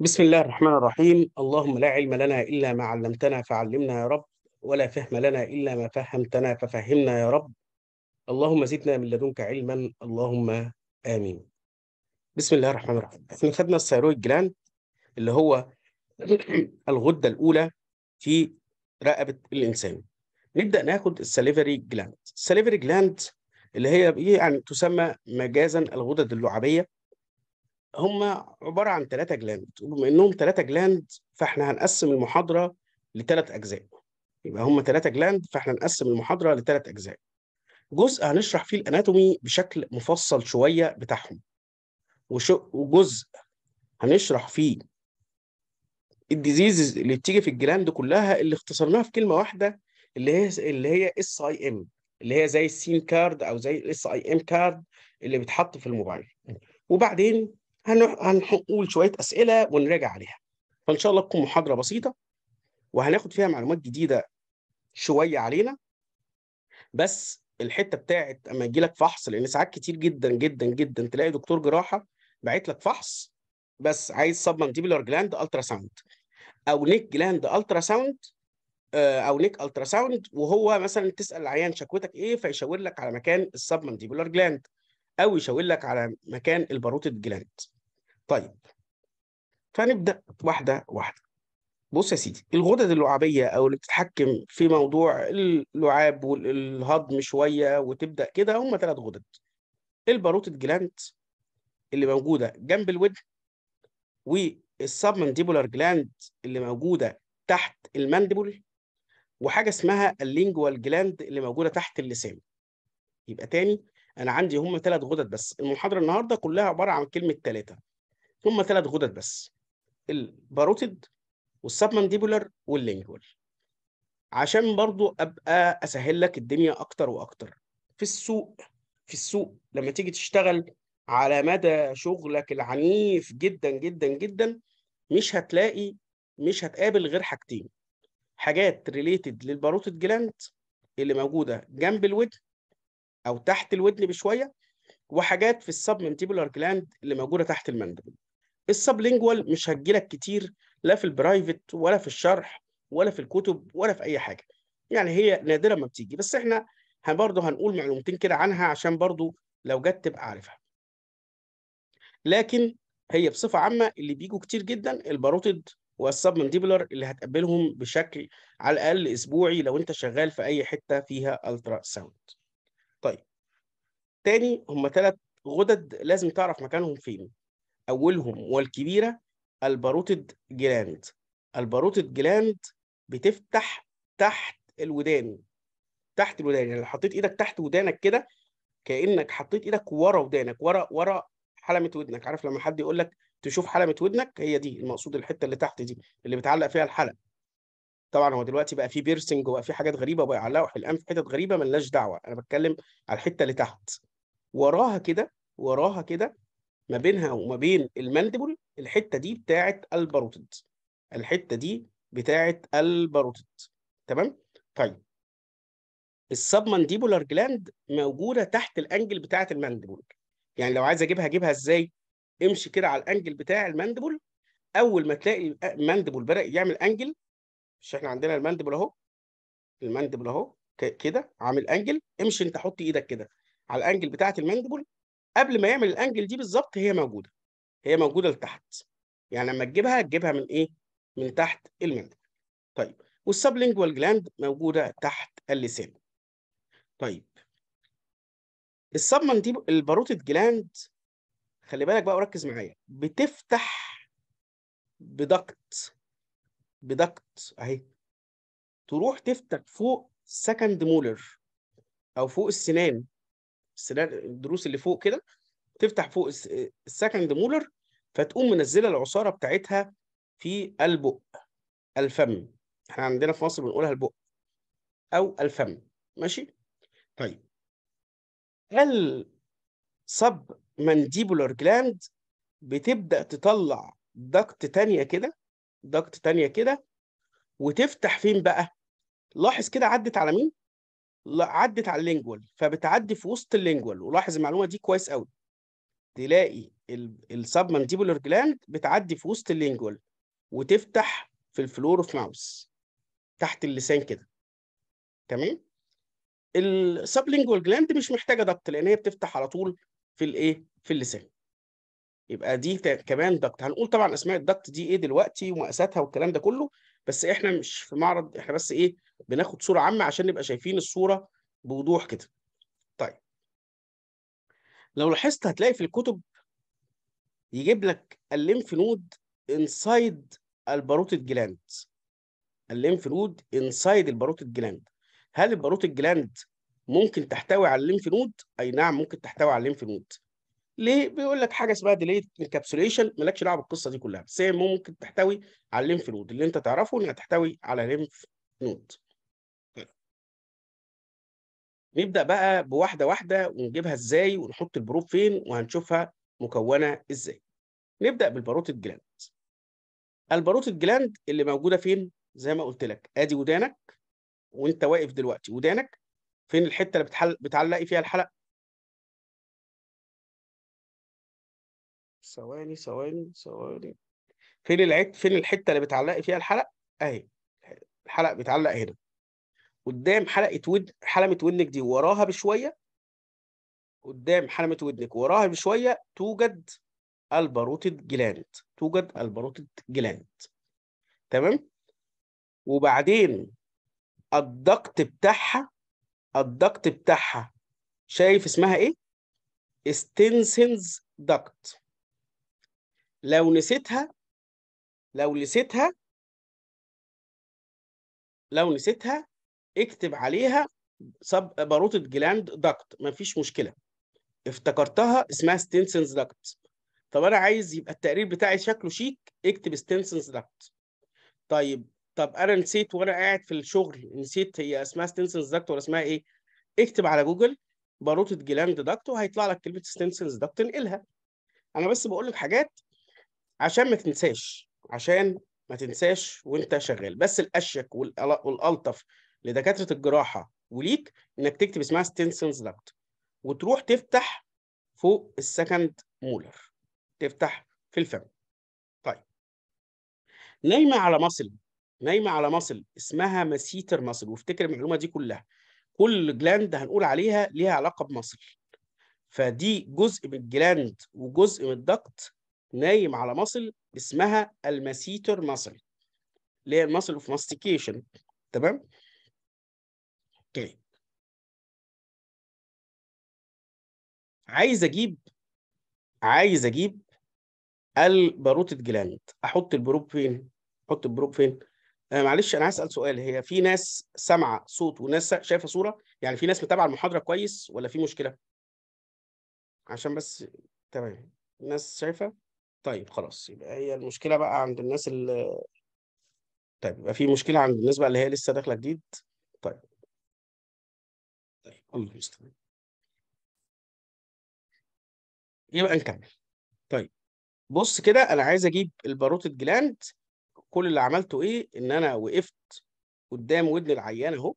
بسم الله الرحمن الرحيم اللهم لا علم لنا إلا ما علمتنا فعلمنا يا رب ولا فهم لنا إلا ما فهمتنا ففهمنا يا رب اللهم زدنا من لدنك علما اللهم آمين بسم الله الرحمن الرحيم احنا خدنا الثيرويد جلاند اللي هو الغدة الأولى في رقبة الإنسان نبدأ ناخد السليفري جلاند السليفري جلاند اللي هي يعني تسمى مجازا الغدد اللعابية هم عباره عن ثلاثه جلاند وبما انهم ثلاثه جلاند فاحنا هنقسم المحاضره لثلاث اجزاء يبقى هم ثلاثه جلاند فاحنا هنقسم المحاضره لثلاث اجزاء جزء هنشرح فيه الاناتومي بشكل مفصل شويه بتاعهم وجزء هنشرح فيه الديزيزز اللي بتيجي في الجلاند كلها اللي اختصرناها في كلمه واحده اللي هي اللي هي اس اي ام اللي هي زي السين كارد او زي الاس اي ام كارد اللي بيتحط في الموبايل وبعدين هنقول شويه اسئله ونراجع عليها فان شاء الله تكون محاضره بسيطه وهناخد فيها معلومات جديده شويه علينا بس الحته بتاعت اما يجي لك فحص لان ساعات كتير جدا جدا جدا تلاقي دكتور جراحه باعت لك فحص بس عايز صب مانديبلر جلاند الترا ساوند او نيك جلاند الترا ساوند او نيك الترا ساوند وهو مثلا تسال العيان شكوتك ايه فيشاور لك على مكان الصب مانديبلر جلاند او يشاور لك على مكان الباروتد جلاند طيب فنبدا واحده واحده بص يا سيدي الغدد اللعابيه او اللي بتتحكم في موضوع اللعاب والهضم شويه وتبدا كده هم ثلاث غدد الباروتيد جلاند اللي موجوده جنب الودن والسبمنديبولار جلاند اللي موجوده تحت المانديبول وحاجه اسمها اللينجوال جلاند اللي موجوده تحت اللسان يبقى تاني انا عندي هم ثلاث غدد بس المحاضره النهارده كلها عباره عن كلمه ثلاثه ثم ثلاث غدد بس الباروتيد والسبمنديبولار واللينجوال عشان برضو ابقى اسهل لك الدنيا اكتر واكتر في السوق في السوق لما تيجي تشتغل على مدى شغلك العنيف جدا جدا جدا مش هتلاقي مش هتقابل غير حاجتين حاجات ريليتد للباروتيد جلاند اللي موجوده جنب الودن او تحت الودن بشويه وحاجات في السب جلاند اللي موجوده تحت المندبل السبلينجوال مش هتجيلك كتير لا في البرايفت ولا في الشرح ولا في الكتب ولا في اي حاجه يعني هي نادرا ما بتيجي بس احنا برضه هنقول معلومتين كده عنها عشان برضه لو جت تبقى عارفها لكن هي بصفه عامه اللي بيجوا كتير جدا الباروتد والسبمنديبلر اللي هتقابلهم بشكل على الاقل اسبوعي لو انت شغال في اي حته فيها الترا ساوند طيب تاني هم ثلاث غدد لازم تعرف مكانهم فين اولهم والكبيره الباروتيد جلاند الباروتيد جلاند بتفتح تحت الودان تحت الودان يعني لو حطيت ايدك تحت ودانك كده كانك حطيت ايدك ورا ودانك ورا ورا حلمه ودنك عارف لما حد يقول لك تشوف حلمه ودنك هي دي المقصود الحته اللي تحت دي اللي بتعلق فيها الحلق طبعا هو دلوقتي بقى في بيرسنج وبقى في حاجات غريبه وبيعلقوا حلقان في حتت غريبه ملناش دعوه انا بتكلم على الحته اللي تحت وراها كده وراها كده ما بينها وما بين المانديبول الحته دي بتاعه الباروتيد الحته دي بتاعه الباروتيد تمام طيب السب مانديبولار جلاند موجوده تحت الانجل بتاعه المانديبول يعني لو عايز اجيبها اجيبها ازاي امشي كده على الانجل بتاع المانديبول اول ما تلاقي المانديبول بدا يعمل انجل مش احنا عندنا المانديبول اهو المانديبول اهو كده عامل انجل امشي انت حط ايدك كده على الانجل بتاعه المانديبول قبل ما يعمل الانجل دي بالظبط هي موجوده هي موجوده لتحت يعني لما تجيبها تجيبها من ايه من تحت المندب طيب والسبلينجوال جلاند موجوده تحت اللسان طيب دي الباروتيد جلاند خلي بالك بقى وركز معايا بتفتح بدكت بدكت اهي تروح تفتح فوق سكند مولر او فوق السنان الدروس اللي فوق كده تفتح فوق السكند مولر فتقوم منزله العصاره بتاعتها في البق الفم احنا عندنا في مصر بنقولها البق او الفم ماشي طيب السب مانديبولار جلاند بتبدا تطلع دكت تانية كده دكت تانية كده وتفتح فين بقى لاحظ كده عدت على مين عدت على اللينجوال فبتعدي في وسط اللينجوال ولاحظ المعلومه دي كويس قوي تلاقي السب مانديبولر جلاند بتعدي في وسط اللينجوال وتفتح في الفلور اوف ماوس تحت اللسان كده تمام لينجوال جلاند مش محتاجه ضغط لان هي بتفتح على طول في الايه في اللسان يبقى دي كمان ضغط هنقول طبعا اسماء الضغط دي ايه دلوقتي ومقاساتها والكلام ده كله بس احنا مش في معرض احنا بس ايه بناخد صوره عامه عشان نبقى شايفين الصوره بوضوح كده طيب لو لاحظت هتلاقي في الكتب يجيب لك الليمف نود انسايد الباروتيد جلاند الليمف نود انسايد الباروتيد جلاند هل الباروتيد جلاند ممكن تحتوي على الليمف نود اي نعم ممكن تحتوي على الليمف نود ليه بيقول لك حاجه اسمها ديليت انكابسوليشن مالكش دعوه بالقصه دي كلها بس هي ممكن تحتوي على الليمف نود اللي انت تعرفه انها تحتوي على ليمف نود نبدا بقى بواحده واحده ونجيبها ازاي ونحط البروب فين وهنشوفها مكونه ازاي نبدا بالباروتيد جلاند الباروتيد جلاند اللي موجوده فين زي ما قلت لك ادي ودانك وانت واقف دلوقتي ودانك فين الحته اللي بتحل... بتعلقي فيها الحلق ثواني ثواني ثواني فين العد فين الحته اللي بتعلقي فيها الحلق اهي الحلق بيتعلق هنا قدام حلقه ود حلمه ودنك دي وراها بشويه قدام حلمه ودنك وراها بشويه توجد الباروتيد جلاند توجد الباروتيد جلاند تمام وبعدين الضغط بتاعها الضغط بتاعها شايف اسمها ايه؟ استنسنز دكت لو نسيتها لو نسيتها لو نسيتها اكتب عليها باروتة جلاند داكت مفيش مشكله افتكرتها اسمها ستينسنز داكت طب انا عايز يبقى التقرير بتاعي شكله شيك اكتب ستينسنز داكت طيب طب انا نسيت وانا قاعد في الشغل نسيت هي اسمها ستينسنز داكت ولا اسمها ايه اكتب على جوجل باروتة جلاند داكت وهيطلع لك كلمه ستينسنز داكت انقلها انا بس بقول لك حاجات عشان ما تنساش عشان ما تنساش وانت شغال بس الاشيك والالطف لدكاتره الجراحه وليك انك تكتب اسمها ستنسنز دكت وتروح تفتح فوق السكند مولر تفتح في الفم طيب نايمه على مصل نايمه على مصل اسمها مسيتر مصل وافتكر المعلومه دي كلها كل جلاند هنقول عليها ليها علاقه بمصل فدي جزء من الجلاند وجزء من الدكت نايم على مصل اسمها الماسيتر مصل اللي هي المصل اوف ماستيكيشن تمام اوكي عايز اجيب عايز اجيب الباروتد جلاند احط البروب فين احط البروب فين أنا آه، معلش انا هسال سؤال هي في ناس سامعه صوت وناس شايفه صوره يعني في ناس متابعه المحاضره كويس ولا في مشكله عشان بس تمام الناس شايفه طيب خلاص يبقى هي المشكله بقى عند الناس اللي طيب يبقى في مشكله عند الناس بقى اللي هي لسه داخله جديد طيب طيب الله يستر يبقى نكمل طيب بص كده انا عايز اجيب الباروت جلاند كل اللي عملته ايه ان انا وقفت قدام ودن العيان اهو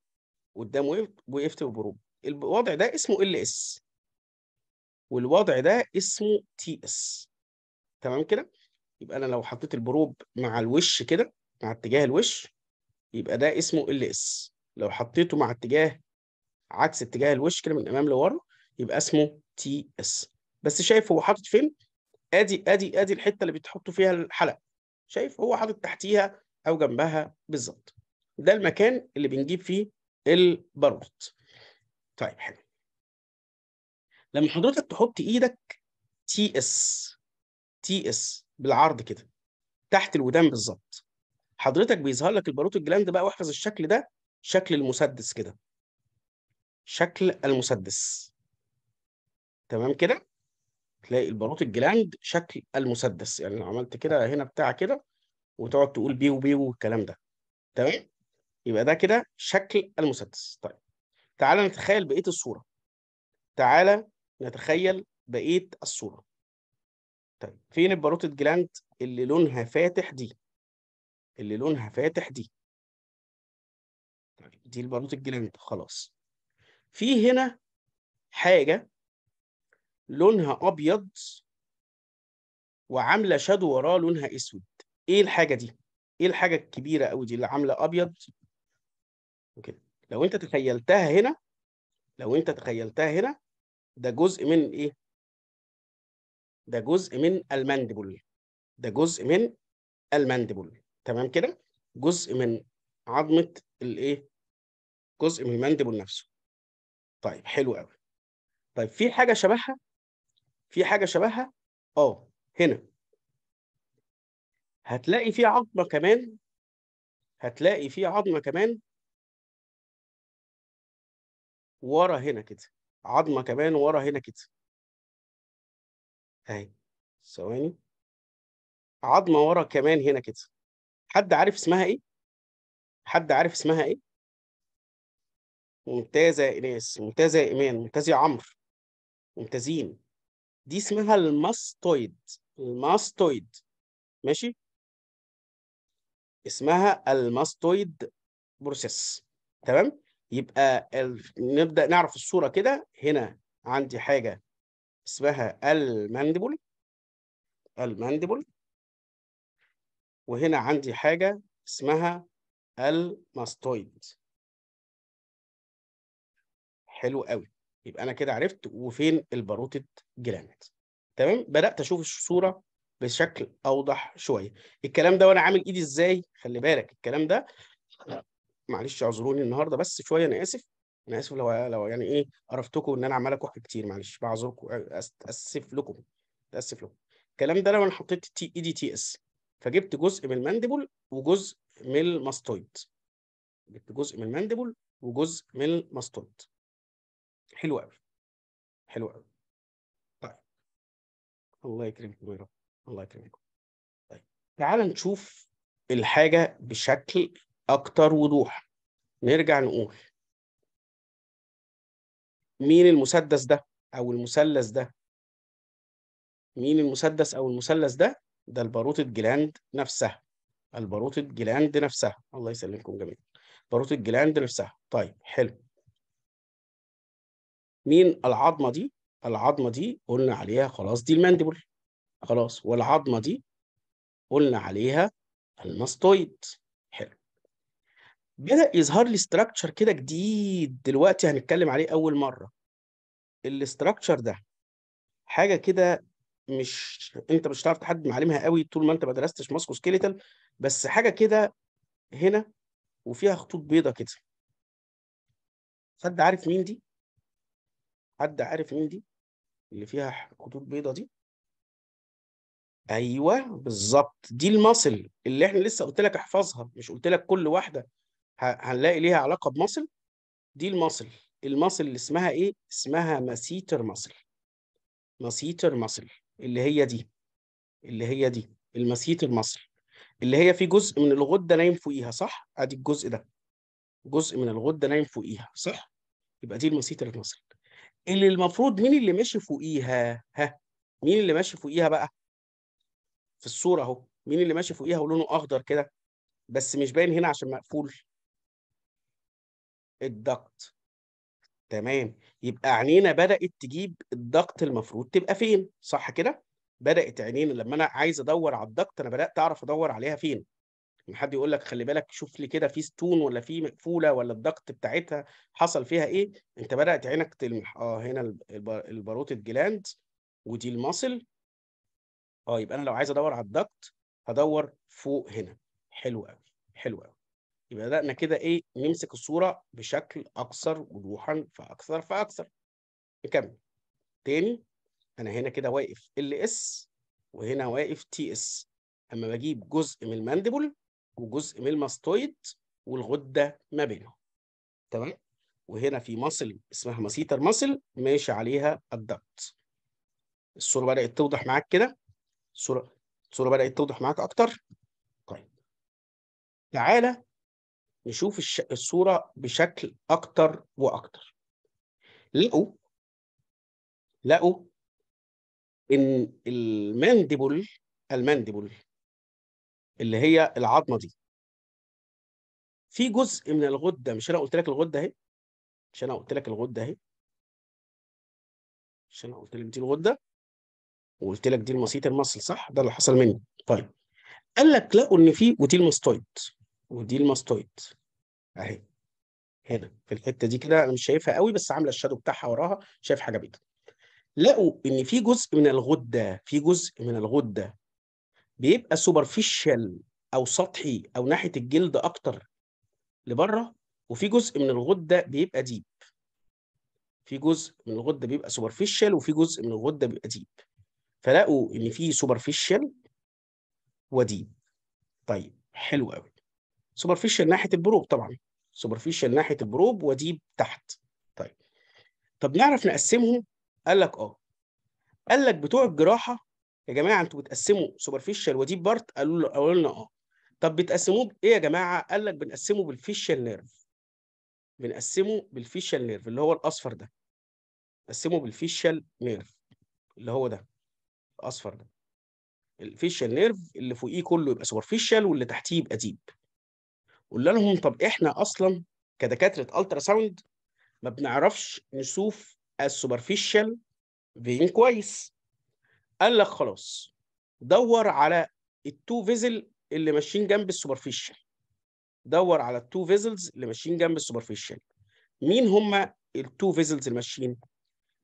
قدام وقفت وقفت ببروب الوضع ده اسمه ال اس والوضع ده اسمه تي اس تمام كده يبقى انا لو حطيت البروب مع الوش كده مع اتجاه الوش يبقى ده اسمه ال اس لو حطيته مع اتجاه عكس اتجاه الوش كده من امام لورا يبقى اسمه تي اس بس شايف هو حاطط فين ادي ادي ادي الحته اللي بتحطوا فيها الحلقه شايف هو حاطط تحتيها او جنبها بالظبط ده المكان اللي بنجيب فيه البروت طيب حلو لما حضرتك تحط ايدك تي اس تي اس بالعرض كده تحت الودان بالظبط حضرتك بيظهر لك البلوت الجلاند بقى واحفظ الشكل ده شكل المسدس كده شكل المسدس تمام كده تلاقي البلوت الجلاند شكل المسدس يعني لو عملت كده هنا بتاع كده وتقعد تقول بيو بيو والكلام ده تمام يبقى ده كده شكل المسدس طيب تعالى نتخيل بقيه الصوره تعالى نتخيل بقيه الصوره طيب فين الباروتيد جلاند اللي لونها فاتح دي اللي لونها فاتح دي طيب دي الباروتيد جلاند خلاص في هنا حاجه لونها ابيض وعامله شادو وراه لونها اسود ايه الحاجه دي ايه الحاجه الكبيره قوي دي اللي عامله ابيض كده لو انت تخيلتها هنا لو انت تخيلتها هنا ده جزء من ايه ده جزء من المانديبول ده جزء من المانديبول تمام كده جزء من عظمه الايه جزء من المانديبول نفسه طيب حلو قوي طيب في حاجه شبهها في حاجه شبهها اه هنا هتلاقي في عظمه كمان هتلاقي في عظمه كمان ورا هنا كده عظمه كمان ورا هنا كده اهي ثواني عظمه ورا كمان هنا كده حد عارف اسمها ايه حد عارف اسمها ايه ممتازه يا ايناس ممتازه يا ايمان ممتازه يا عمرو ممتازين دي اسمها الماستويد الماستويد ماشي اسمها الماستويد بروسيس تمام يبقى ال... نبدا نعرف الصوره كده هنا عندي حاجه اسمها المانديبول المانديبول وهنا عندي حاجة اسمها الماستويد حلو قوي يبقى انا كده عرفت وفين الباروتيد جلاند تمام بدات اشوف الصوره بشكل اوضح شويه الكلام ده وانا عامل ايدي ازاي خلي بالك الكلام ده معلش اعذروني النهارده بس شويه انا اسف انا اسف لو لو يعني ايه قرفتكم ان انا عمال اكح كتير معلش بعذركم اسف لكم اسف لكم الكلام ده لو انا حطيت تي اي دي تي اس فجبت جزء من المانديبول وجزء من الماستويد جبت جزء من المانديبول وجزء من الماستويد حلو قوي حلو قوي طيب الله يكرمكم يا رب الله يكرمكم طيب تعال نشوف الحاجه بشكل اكتر وضوح نرجع نقول مين المسدس ده او المثلث ده مين المسدس او المثلث ده ده الباروتة جلاند نفسها الباروتة جلاند نفسها الله يسلمكم جميعا باروتة جلاند نفسها طيب حلو مين العظمه دي العظمه دي قلنا عليها خلاص دي المانديبول خلاص والعظمه دي قلنا عليها الماستويد بدأ يظهر لي ستراكشر كده جديد دلوقتي هنتكلم عليه أول مرة الاستراكشر ده حاجة كده مش انت مش هتعرف تحدد معالمها قوي طول ما انت ما درستش ماسكو سكيليتال بس حاجه كده هنا وفيها خطوط بيضة كده حد عارف مين دي حد عارف مين دي اللي فيها خطوط بيضة دي ايوه بالظبط دي المصل اللي احنا لسه قلت لك احفظها مش قلت لك كل واحده هنلاقي ليها علاقه بمصل دي المصل المصل اللي اسمها ايه اسمها مسيتر مصل مسيتر مصل اللي هي دي اللي هي دي المسيتر مصل اللي هي في جزء من الغده نايم فوقيها صح ادي الجزء ده جزء من الغده نايم فوقيها صح يبقى دي المسيتر مصل اللي المفروض مين اللي ماشي فوقيها ها مين اللي ماشي فوقيها بقى في الصوره اهو مين اللي ماشي فوقيها ولونه اخضر كده بس مش باين هنا عشان مقفول الضغط تمام يبقى عينينا بدأت تجيب الضغط المفروض تبقى فين صح كده بدأت عينينا لما أنا عايز أدور على الضغط أنا بدأت أعرف أدور عليها فين لما حد يقول لك خلي بالك شوف لي كده في ستون ولا في مقفولة ولا الضغط بتاعتها حصل فيها إيه أنت بدأت عينك تلمح أه هنا الباروت الجلاند ودي المصل أه يبقى أنا لو عايز أدور على الضغط هدور فوق هنا حلو قوي حلو قوي يبقى بدأنا كده إيه نمسك الصورة بشكل أكثر وضوحا فأكثر فأكثر نكمل تاني أنا هنا كده واقف ال اس وهنا واقف تي اس أما بجيب جزء من المانديبول وجزء من الماستويد والغدة ما بينهم تمام وهنا في مصل اسمها مسيتر مصل ماشي عليها الضغط الصورة بدأت توضح معاك كده الصورة الصورة بدأت توضح معاك أكتر طيب تعالى نشوف الش... الصورة بشكل أكتر وأكتر لقوا لقوا إن المانديبول المانديبول اللي هي العظمة دي في جزء من الغدة مش أنا قلت لك الغدة أهي مش أنا قلت لك الغدة أهي مش أنا قلت لك دي الغدة وقلت لك دي المسيط المصل صح ده اللي حصل مني طيب قال لك لقوا إن في أوتيل مستويد ودي الماستويد اهي هنا في الحته دي كده انا مش شايفها قوي بس عامله الشادو بتاعها وراها شايف حاجه بيضاء لقوا ان في جزء من الغده في جزء من الغده بيبقى سوبرفيشال او سطحي او ناحيه الجلد اكتر لبره وفي جزء من الغده بيبقى ديب في جزء من الغده بيبقى سوبرفيشال وفي جزء من الغده بيبقى ديب فلقوا ان في سوبرفيشال وديب طيب حلو قوي سوبرفيشال ناحيه البروب طبعا سوبرفيشال ناحيه البروب وديب تحت طيب طب نعرف نقسمهم قال لك اه قال لك بتوع الجراحه يا جماعه انتوا بتقسموا سوبرفيشال وديب بارت قالوا قالوا لنا اه طب بتقسموه بايه يا جماعه قال لك بنقسمه بالفيشال نيرف بنقسمه بالفيشال نيرف اللي هو الاصفر ده نقسمه بالفيشال نيرف اللي هو ده الاصفر ده الفيشال نيرف اللي فوقيه كله يبقى سوبرفيشال واللي تحتيه يبقى ديب قلنا لهم طب احنا اصلا كدكاتره الترا ساوند ما بنعرفش نشوف السوبرفيشال فين كويس قال لك خلاص دور على التو فيزل اللي ماشيين جنب السوبرفيشال دور على التو فيزلز اللي ماشيين جنب السوبرفيشال مين هم التو فيزلز اللي ماشيين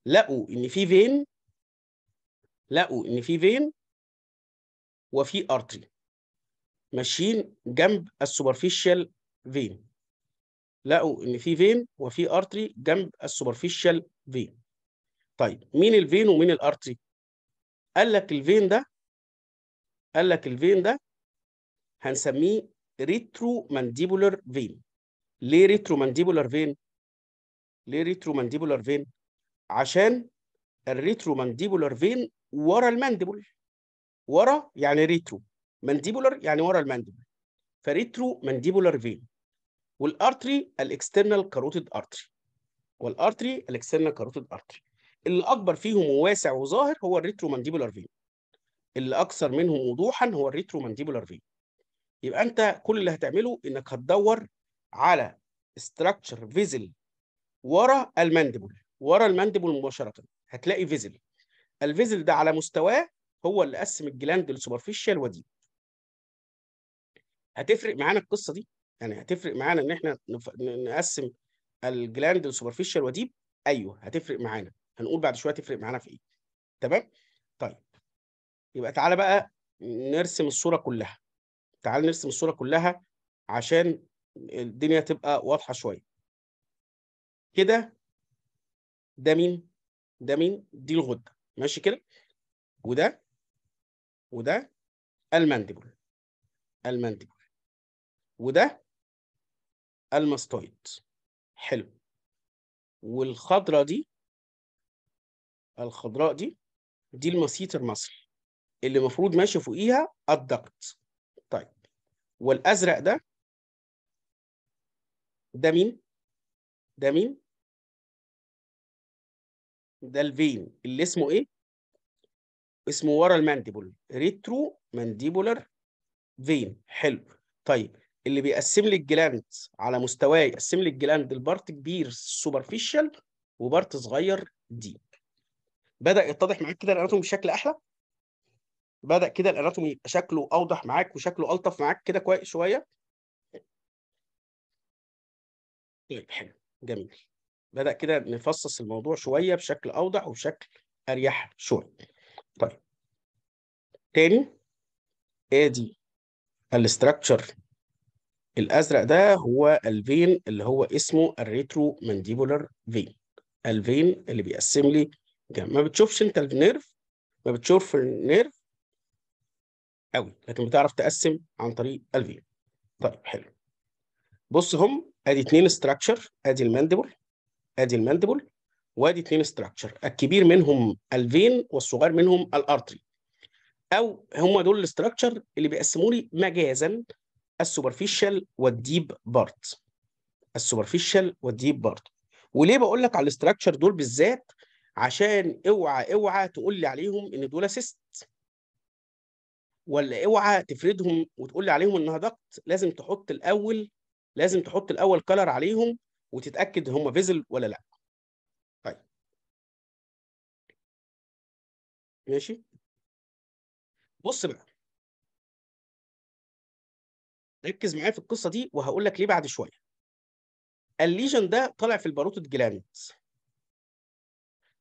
لقوا ان في فين لقوا ان في فين وفي ارتري ماشيين جنب السوبرفيشال فين لقوا ان في فين وفي ارتري جنب السوبرفيشال فين طيب مين الفين ومين الارتري قال لك الفين ده قال لك الفين ده هنسميه ريترو مانديبولر فين ليه ريترو مانديبولر فين ليه ريترو مانديبولر فين عشان الريترو مانديبولر فين ورا المانديبول ورا يعني ريترو مانديبولر يعني ورا المانديبل فريترو مانديبولار فين والارتري الاكسترنال كاروتيد ارتري والارتري الاكسترنال كاروتيد ارتري اللي اكبر فيهم وواسع وظاهر هو الريترو مانديبولر فين اللي اكثر منهم وضوحا هو الريترو مانديبولار فين يبقى انت كل اللي هتعمله انك هتدور على ستراكشر فيزل ورا المانديبول ورا المانديبول مباشره هتلاقي فيزل الفيزل ده على مستواه هو اللي قسم الجلاند السوبرفيشال ودي هتفرق معانا القصه دي يعني هتفرق معانا ان احنا نف... نقسم الجلاند سوبرفيشال وديب ايوه هتفرق معانا هنقول بعد شويه هتفرق معانا في ايه تمام طيب يبقى تعالى بقى نرسم الصوره كلها تعالى نرسم الصوره كلها عشان الدنيا تبقى واضحه شويه كده ده مين ده مين دي الغده ماشي كده وده وده المانديبول المانديبول وده الماستويد حلو والخضرة دي الخضراء دي دي المسيتر مصر اللي المفروض ماشي فوقيها الضغط طيب والازرق ده ده مين ده مين ده الفين اللي اسمه ايه اسمه ورا المانديبول ريترو مانديبولر فين حلو طيب اللي بيقسم لي الجلاند على مستواي يقسم لي الجلاند لبارت كبير سوبرفيشال وبارت صغير دي بدا يتضح معاك كده الاناتومي بشكل احلى بدا كده الاناتومي يبقى شكله اوضح معاك وشكله الطف معاك كده كويس شويه طيب حلو جميل بدا كده نفصص الموضوع شويه بشكل اوضح وبشكل اريح شويه طيب تاني ادي الاستراكشر الازرق ده هو الفين اللي هو اسمه الريترو مانديبولار فين الفين اللي بيقسم لي جنب ما بتشوفش انت النيرف ما بتشوف النيرف قوي لكن بتعرف تقسم عن طريق الفين طيب حلو بص هم ادي اتنين ستراكشر ادي المانديبول ادي المانديبول وادي اتنين ستراكشر الكبير منهم الفين والصغير منهم الارتري او هم دول الستراكشر اللي بيقسموا لي مجازا السوبرفيشال والديب بارت السوبرفيشال والديب بارت وليه بقول لك على الاستراكشر دول بالذات عشان اوعى اوعى تقول لي عليهم ان دول سيست ولا اوعى تفردهم وتقول لي عليهم انها ضغط لازم تحط الاول لازم تحط الاول كلر عليهم وتتاكد هم فيزل ولا لا طيب ماشي بص بقى ركز معايا في القصه دي وهقول لك ليه بعد شويه الليجن ده طالع في الباروتد جلاند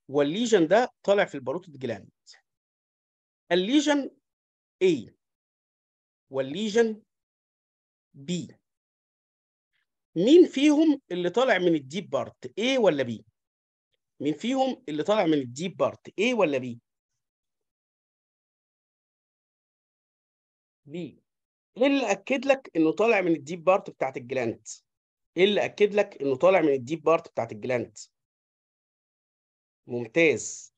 والليجن ده طالع في الباروتد جلاند الليجن A والليجن B مين فيهم اللي طالع من الديب بارت A ولا B مين فيهم اللي طالع من الديب بارت A ولا B B ايه اللي اكد لك انه طالع من الديب بارت بتاعت الجلاند ايه اللي اكد لك انه طالع من الديب بارت بتاعت الجلاند ممتاز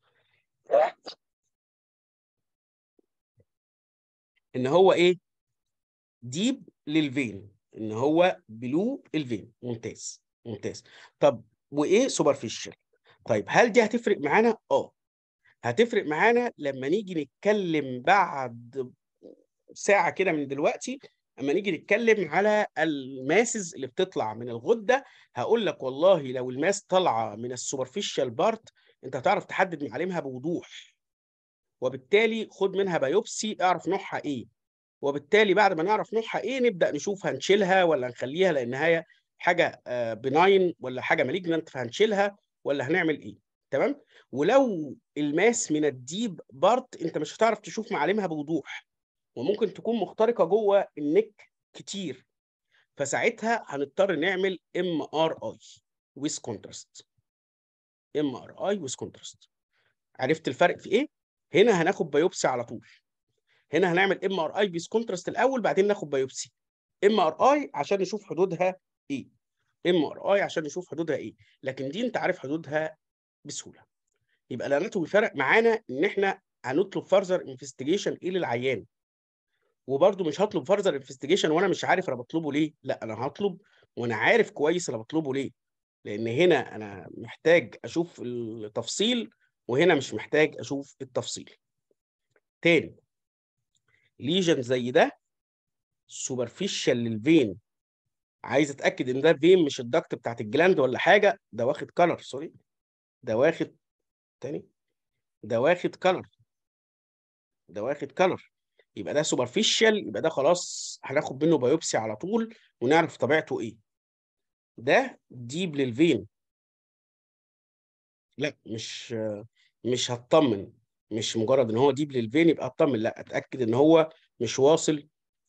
ان هو ايه ديب للفين ان هو بلو الفين ممتاز ممتاز طب وايه سوبرفيشال طيب هل دي هتفرق معانا اه هتفرق معانا لما نيجي نتكلم بعد ساعه كده من دلوقتي اما نيجي نتكلم على الماسز اللي بتطلع من الغده هقول لك والله لو الماس طالعه من السوبرفيشال بارت انت هتعرف تحدد معالمها بوضوح وبالتالي خد منها بايوبسي اعرف نوعها ايه وبالتالي بعد ما نعرف نوعها ايه نبدا نشوف هنشيلها ولا نخليها لان هي حاجه بناين آه، ولا حاجه ماليجننت فهنشيلها ولا هنعمل ايه تمام ولو الماس من الديب بارت انت مش هتعرف تشوف معالمها بوضوح وممكن تكون مخترقه جوه النك كتير فساعتها هنضطر نعمل ام ار اي ويز كونتراست ام ار اي ويز كونتراست عرفت الفرق في ايه هنا هناخد بايوبسي على طول هنا هنعمل ام ار اي بيس كونتراست الاول بعدين ناخد بايوبسي ام ار اي عشان نشوف حدودها ايه ام ار اي عشان نشوف حدودها ايه لكن دي انت عارف حدودها بسهوله يبقى الاناتومي فرق معانا ان احنا هنطلب فارزر انفستيجيشن ايه للعيان وبرده مش هطلب فرزر انفستيجيشن وانا مش عارف انا بطلبه ليه لا انا هطلب وانا عارف كويس انا بطلبه ليه لان هنا انا محتاج اشوف التفصيل وهنا مش محتاج اشوف التفصيل تاني ليجن زي ده سوبرفيشال للفين عايز اتاكد ان ده فين مش الدكت بتاعت الجلاند ولا حاجه ده واخد كلر سوري ده واخد تاني ده واخد كلر ده واخد كلر يبقى ده سوبرفيشال يبقى ده خلاص هناخد منه بايوبسي على طول ونعرف طبيعته ايه ده ديب للفين لا مش مش هطمن مش مجرد ان هو ديب للفين يبقى هطمن لا اتاكد ان هو مش واصل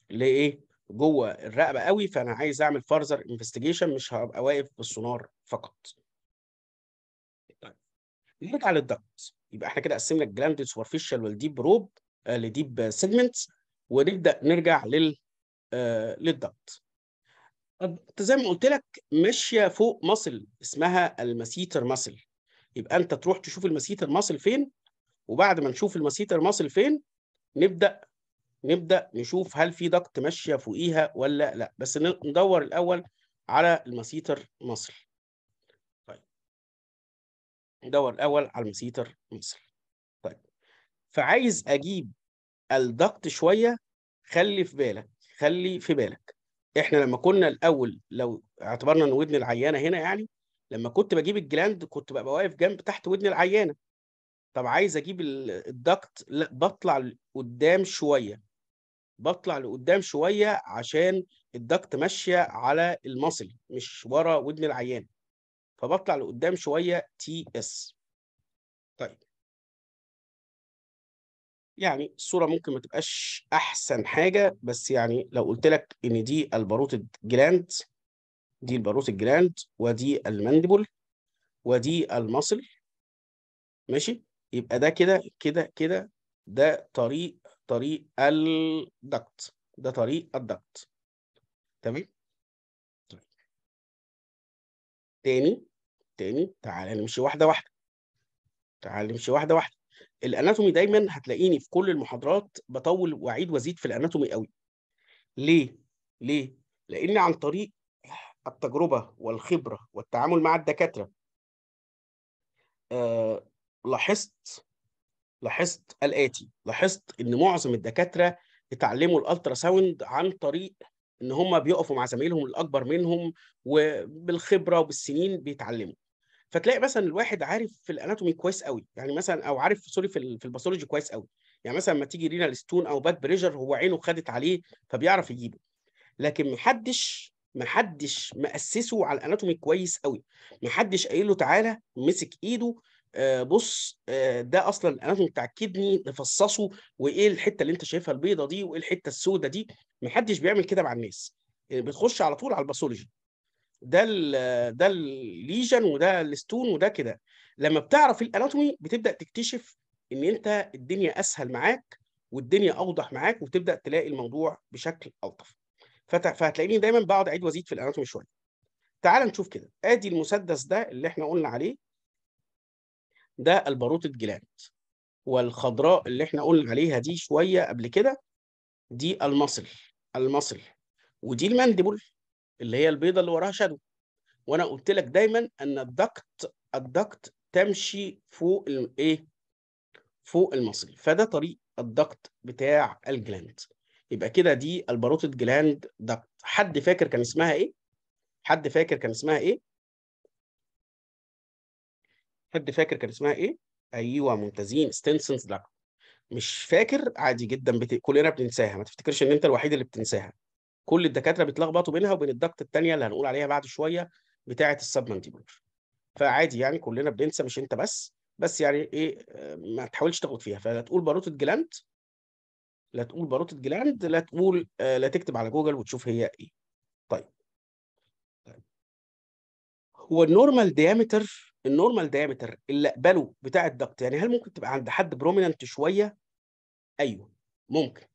لايه جوه الرقبه قوي فانا عايز اعمل فارزر انفستيجيشن مش هبقى واقف بالسونار فقط طيب نرجع للدكت يبقى احنا كده قسمنا الجلاند سوبرفيشال والديب بروب آه، لديب سيجمنت ونبدا نرجع لل آه، للضغط انت زي ما قلت لك ماشيه فوق ماسل اسمها المسيتر ماسل يبقى انت تروح تشوف المسيتر ماسل فين وبعد ما نشوف المسيتر ماسل فين نبدا نبدا نشوف هل في ضغط ماشيه فوقيها ولا لا بس ندور الاول على المسيتر ماسل طيب ندور الاول على المسيتر ماسل فعايز اجيب الضغط شويه خلي في بالك خلي في بالك احنا لما كنا الاول لو اعتبرنا ان ودن العيانه هنا يعني لما كنت بجيب الجلاند كنت ببقى واقف جنب تحت ودن العيانه طب عايز اجيب الضغط لا بطلع لقدام شويه بطلع لقدام شويه عشان الضغط ماشيه على المصل مش ورا ودن العيان فبطلع لقدام شويه تي اس طيب يعني الصوره ممكن ما تبقاش احسن حاجه بس يعني لو قلت لك ان دي الباروت جلاند دي الباروت جلاند ودي المانديبول ودي المصل ماشي يبقى ده كده كده كده ده طريق طريق الدكت ده طريق الدكت تمام طيب. تاني تاني تعال نمشي واحده واحده تعال نمشي واحده واحده الاناتومي دايما هتلاقيني في كل المحاضرات بطول واعيد وازيد في الاناتومي قوي ليه ليه لان عن طريق التجربه والخبره والتعامل مع الدكاتره آه لاحظت لاحظت الاتي لاحظت ان معظم الدكاتره اتعلموا الالترا ساوند عن طريق ان هم بيقفوا مع زمايلهم الاكبر منهم وبالخبره وبالسنين بيتعلموا فتلاقي مثلا الواحد عارف في الاناتومي كويس قوي يعني مثلا او عارف سوري في, في الباثولوجي كويس قوي يعني مثلا لما تيجي رينال ستون او باك بريجر هو عينه خدت عليه فبيعرف يجيبه لكن محدش محدش مأسسه على الاناتومي كويس قوي محدش قايل له تعالى مسك ايده آه بص آه ده اصلا الاناتومي بتاع الكدني نفصصه وايه الحته اللي انت شايفها البيضه دي وايه الحته السوداء دي محدش بيعمل كده مع الناس آه، بتخش على طول على الباثولوجي ده الـ ده الليجن وده الستون وده كده لما بتعرف الاناتومي بتبدا تكتشف ان انت الدنيا اسهل معاك والدنيا اوضح معاك وتبدا تلاقي الموضوع بشكل الطف فهتلاقيني دايما بقعد اعيد وازيد في الاناتومي شويه تعال نشوف كده ادي المسدس ده اللي احنا قلنا عليه ده الباروت جلاند والخضراء اللي احنا قلنا عليها دي شويه قبل كده دي المصل المصل ودي المندبل اللي هي البيضه اللي وراها شادو وانا قلت لك دايما ان الدكت الدكت تمشي فوق الايه فوق المصل فده طريق الدكت بتاع الجلاند يبقى كده دي الباروتيد جلاند دكت حد فاكر كان اسمها ايه حد فاكر كان اسمها ايه حد فاكر كان اسمها ايه ايوه ممتازين ستينسنس دكت مش فاكر عادي جدا بت... كلنا بننساها ما تفتكرش ان انت الوحيد اللي بتنساها كل الدكاتره بيتلخبطوا بينها وبين الضغط الثانيه اللي هنقول عليها بعد شويه بتاعه السبمنتيبولر فعادي يعني كلنا بننسى مش انت بس بس يعني ايه ما تحاولش تاخد فيها فلا تقول باروتة جلاند لا تقول باروتة جلاند لا تقول آه، لا تكتب على جوجل وتشوف هي ايه طيب, طيب. هو النورمال ديامتر النورمال ديامتر اللي اقبله بتاع الضغط يعني هل ممكن تبقى عند حد بروميننت شويه ايوه ممكن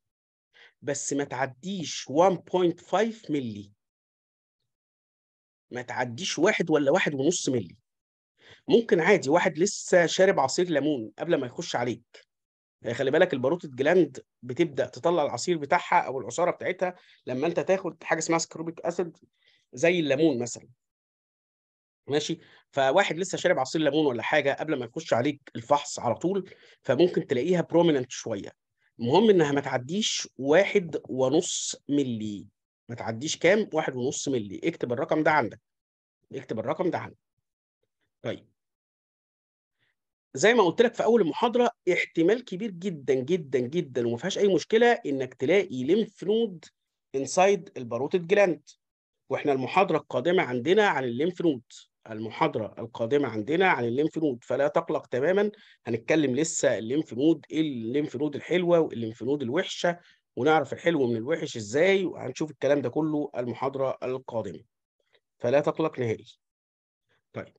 بس ما تعديش 1.5 مللي ما تعديش واحد ولا واحد ونص مللي ممكن عادي واحد لسه شارب عصير ليمون قبل ما يخش عليك آه، خلي بالك الباروتة جلاند بتبدا تطلع العصير بتاعها او العصاره بتاعتها لما انت تاخد حاجه اسمها سكروبيك اسيد زي الليمون مثلا ماشي فواحد لسه شارب عصير ليمون ولا حاجه قبل ما يخش عليك الفحص على طول فممكن تلاقيها بروميننت شويه المهم انها ما تعديش واحد ونص ملي ما تعديش كام واحد ونص ملي اكتب الرقم ده عندك اكتب الرقم ده عندك طيب زي ما قلت لك في اول المحاضره احتمال كبير جدا جدا جدا وما فيهاش اي مشكله انك تلاقي ليمف نود انسايد الباروتيد جلاند واحنا المحاضره القادمه عندنا عن الليمف نود المحاضرة القادمة عندنا عن الليمف نود فلا تقلق تماما هنتكلم لسه الليمف نود ايه الليمف نود الحلوة والليمف نود الوحشة ونعرف الحلو من الوحش ازاي وهنشوف الكلام ده كله المحاضرة القادمة فلا تقلق نهائي طيب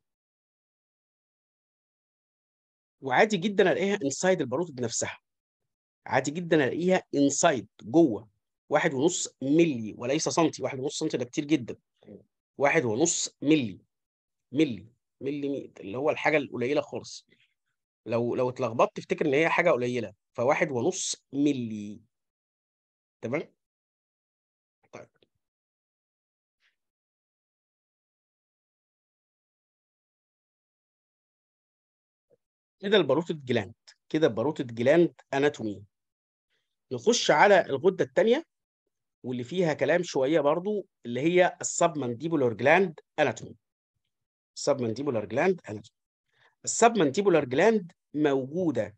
وعادي جدا الاقيها انسايد البارود نفسها عادي جدا الاقيها انسايد جوه واحد ونص ملي وليس سنتي واحد ونص سنتي ده كتير جدا واحد ونص ملي ملي ملي اللي هو الحاجه القليله خالص لو لو اتلخبطت تفتكر ان هي حاجه قليله فواحد ونص ملي تمام طيب كده الباروتة جلاند كده باروتة جلاند اناتومي نخش على الغده الثانيه واللي فيها كلام شويه برضو اللي هي السبمانديبولار جلاند اناتومي submandibular gland allergy submandibular جلاند موجوده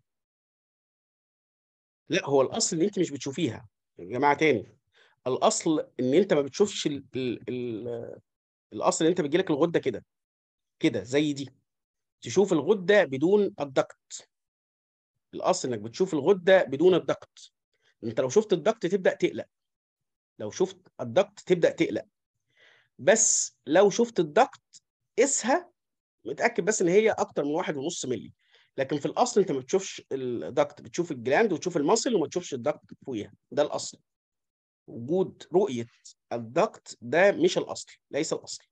لا هو الاصل ان انت مش بتشوفيها يا جماعه تاني الاصل ان انت ما بتشوفش الـ الـ الـ الاصل ان انت بتجيلك الغده كده كده زي دي تشوف الغده بدون الضغط الاصل انك بتشوف الغده بدون الضغط انت لو شفت الضغط تبدا تقلق لو شفت الضغط تبدا تقلق بس لو شفت الضغط قيسها متاكد بس ان هي اكتر من واحد ونص مللي لكن في الاصل انت ما بتشوفش الدكت بتشوف الجلاند وتشوف المصل وما تشوفش الدكت فوقيها ده الاصل وجود رؤيه الدكت ده مش الاصل ليس الاصل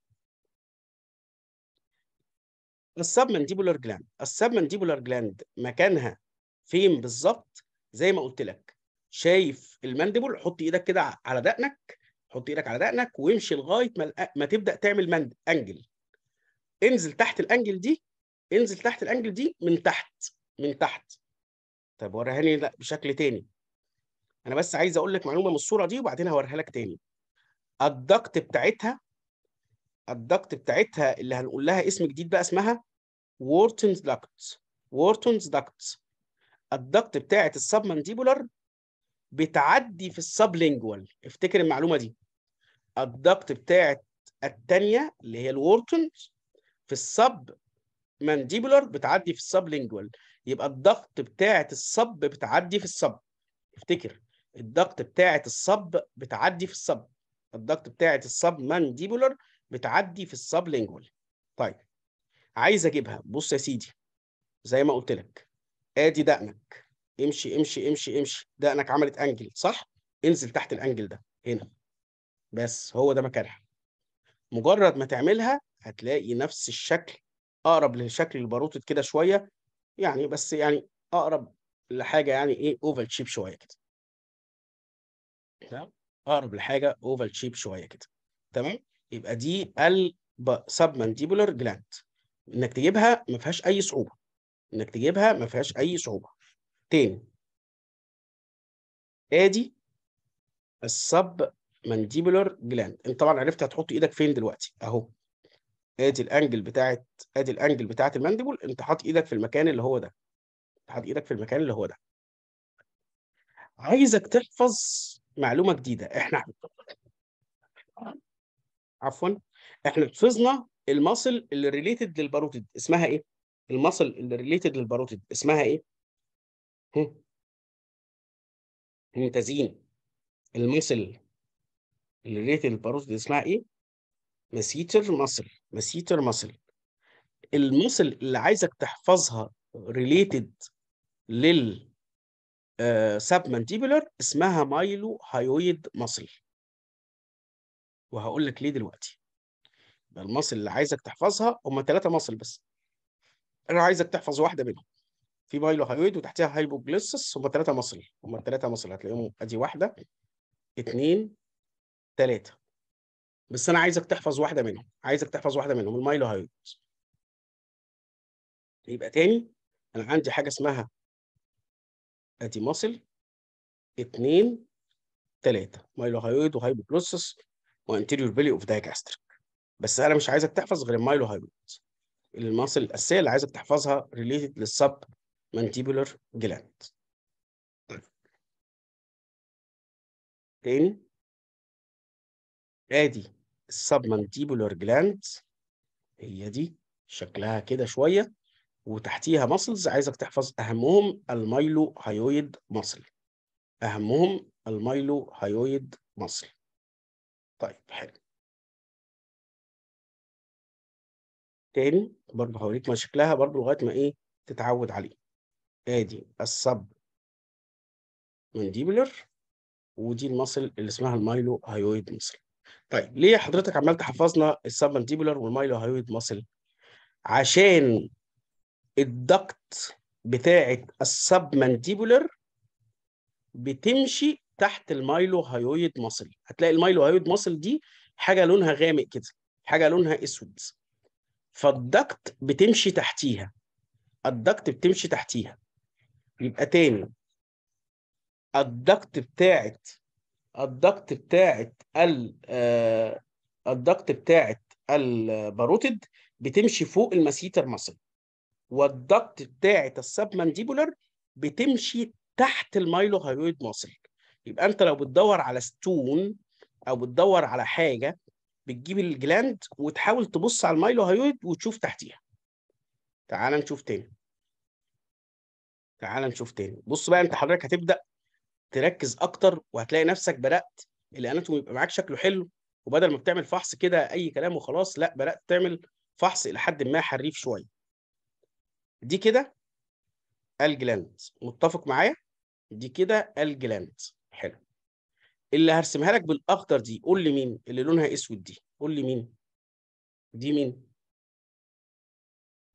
السبمنديبولار جلاند السبمنديبولار جلاند مكانها فين بالظبط زي ما قلت لك شايف المانديبول حط ايدك كده على دقنك حط ايدك على دقنك وامشي لغايه ما, ما تبدا تعمل مند انجل انزل تحت الانجل دي انزل تحت الانجل دي من تحت من تحت طب وريها لي لا بشكل تاني انا بس عايز اقول لك معلومه من الصوره دي وبعدين هوريها لك تاني الضغط بتاعتها الضغط بتاعتها اللي هنقول لها اسم جديد بقى اسمها وورتنز داكت وورتنز داكت الضغط بتاعت السبمنديبولار بتعدي في السبلينجوال افتكر المعلومه دي الضغط بتاعت الثانيه اللي هي الورتنز في السب مانديبولر بتعدي في السب لينجوال يبقى الضغط بتاعه السب بتعدي في السب افتكر الضغط بتاعه السب بتعدي في السب الضغط بتاعه السب مانديبولر بتعدي في السب لينجوال طيب عايز اجيبها بص يا سيدي زي ما قلت لك ادي دقنك امشي امشي امشي امشي دقنك عملت انجل صح انزل تحت الانجل ده هنا بس هو ده مكانها مجرد ما تعملها هتلاقي نفس الشكل اقرب لشكل الباروتد كده شويه يعني بس يعني اقرب لحاجه يعني ايه اوفال شيب شويه كده تمام اقرب لحاجه اوفال شيب شويه كده تمام يبقى دي السبمنديبولار جلاند انك تجيبها ما فيهاش اي صعوبه انك تجيبها ما فيهاش اي صعوبه تاني ادي السب مانديبولار جلاند انت طبعا عرفت هتحط ايدك فين دلوقتي اهو ادي الانجل بتاعت ادي الانجل بتاعت المانديبول انت حاطط ايدك في المكان اللي هو ده انت حاطط ايدك في المكان اللي هو ده عايزك تحفظ معلومه جديده احنا عفوا احنا حفظنا المصل اللي ريليتد للباروتيد اسمها ايه المصل اللي ريليتد للباروتيد اسمها ايه ممتازين المصل اللي ريليتد للباروتيد اسمها ايه مسيتر مصل مسيتر مصل المصل اللي عايزك تحفظها ريليتد لل ساب مانتيبولار اسمها مايلو هايويد مصل وهقول لك ليه دلوقتي يبقى الماسل اللي عايزك تحفظها هما ثلاثه مصل بس انا عايزك تحفظ واحده منهم في مايلو هايويد وتحتها هايبوجليسس هما ثلاثه مصل هما ثلاثة مصل هتلاقيهم ادي واحده اثنين ثلاثه بس انا عايزك تحفظ واحده منهم عايزك تحفظ واحده منهم المايلو هايوس يبقى تاني انا عندي حاجه اسمها ادي ماسل اتنين تلاته مايلو هايويد بلوسس وانتيريور بيلي اوف دايجاستريك بس انا مش عايزك تحفظ غير المايلو هايويد الماسل الاساسيه اللي عايزك تحفظها ريليتد للسب مانتيبولر جلاند تاني ادي السبمنتيبولار جلاند هي دي شكلها كده شويه وتحتيها ماسلز عايزك تحفظ اهمهم المايلو هايويد ماسل اهمهم المايلو هايويد ماسل طيب حلو تاني برضه هوريك ما شكلها برضه لغايه ما ايه تتعود عليه ادي السب منديبلر ودي المصل اللي اسمها المايلو هايويد مصل طيب ليه حضرتك عمال تحفظنا السبمنتيبولار والمايلو هايويد ماسل عشان الضغط بتاعه السبمنتيبولار بتمشي تحت المايلو هايويد ماسل هتلاقي المايلو هايويد ماسل دي حاجه لونها غامق كده حاجه لونها اسود فالضغط بتمشي تحتيها الضغط بتمشي تحتيها يبقى تاني الضغط بتاعت الضغط بتاعه ال آه، الضغط بتاعه الباروتيد بتمشي فوق المسيتر ماسل والضغط بتاعه السبمانديبولر مانديبولر بتمشي تحت المايلو هايرويد ماسل يبقى انت لو بتدور على ستون او بتدور على حاجه بتجيب الجلاند وتحاول تبص على المايلو هايرويد وتشوف تحتيها تعال نشوف تاني تعال نشوف تاني بص بقى انت حضرتك هتبدا تركز اكتر وهتلاقي نفسك بدات الاناتومي يبقى معاك شكله حلو وبدل ما بتعمل فحص كده اي كلام وخلاص لا بدات تعمل فحص الى حد ما حريف شويه دي كده الجلاند متفق معايا دي كده الجلاند حلو اللي هرسمها لك بالاخضر دي قول لي مين اللي لونها اسود دي قول لي مين دي مين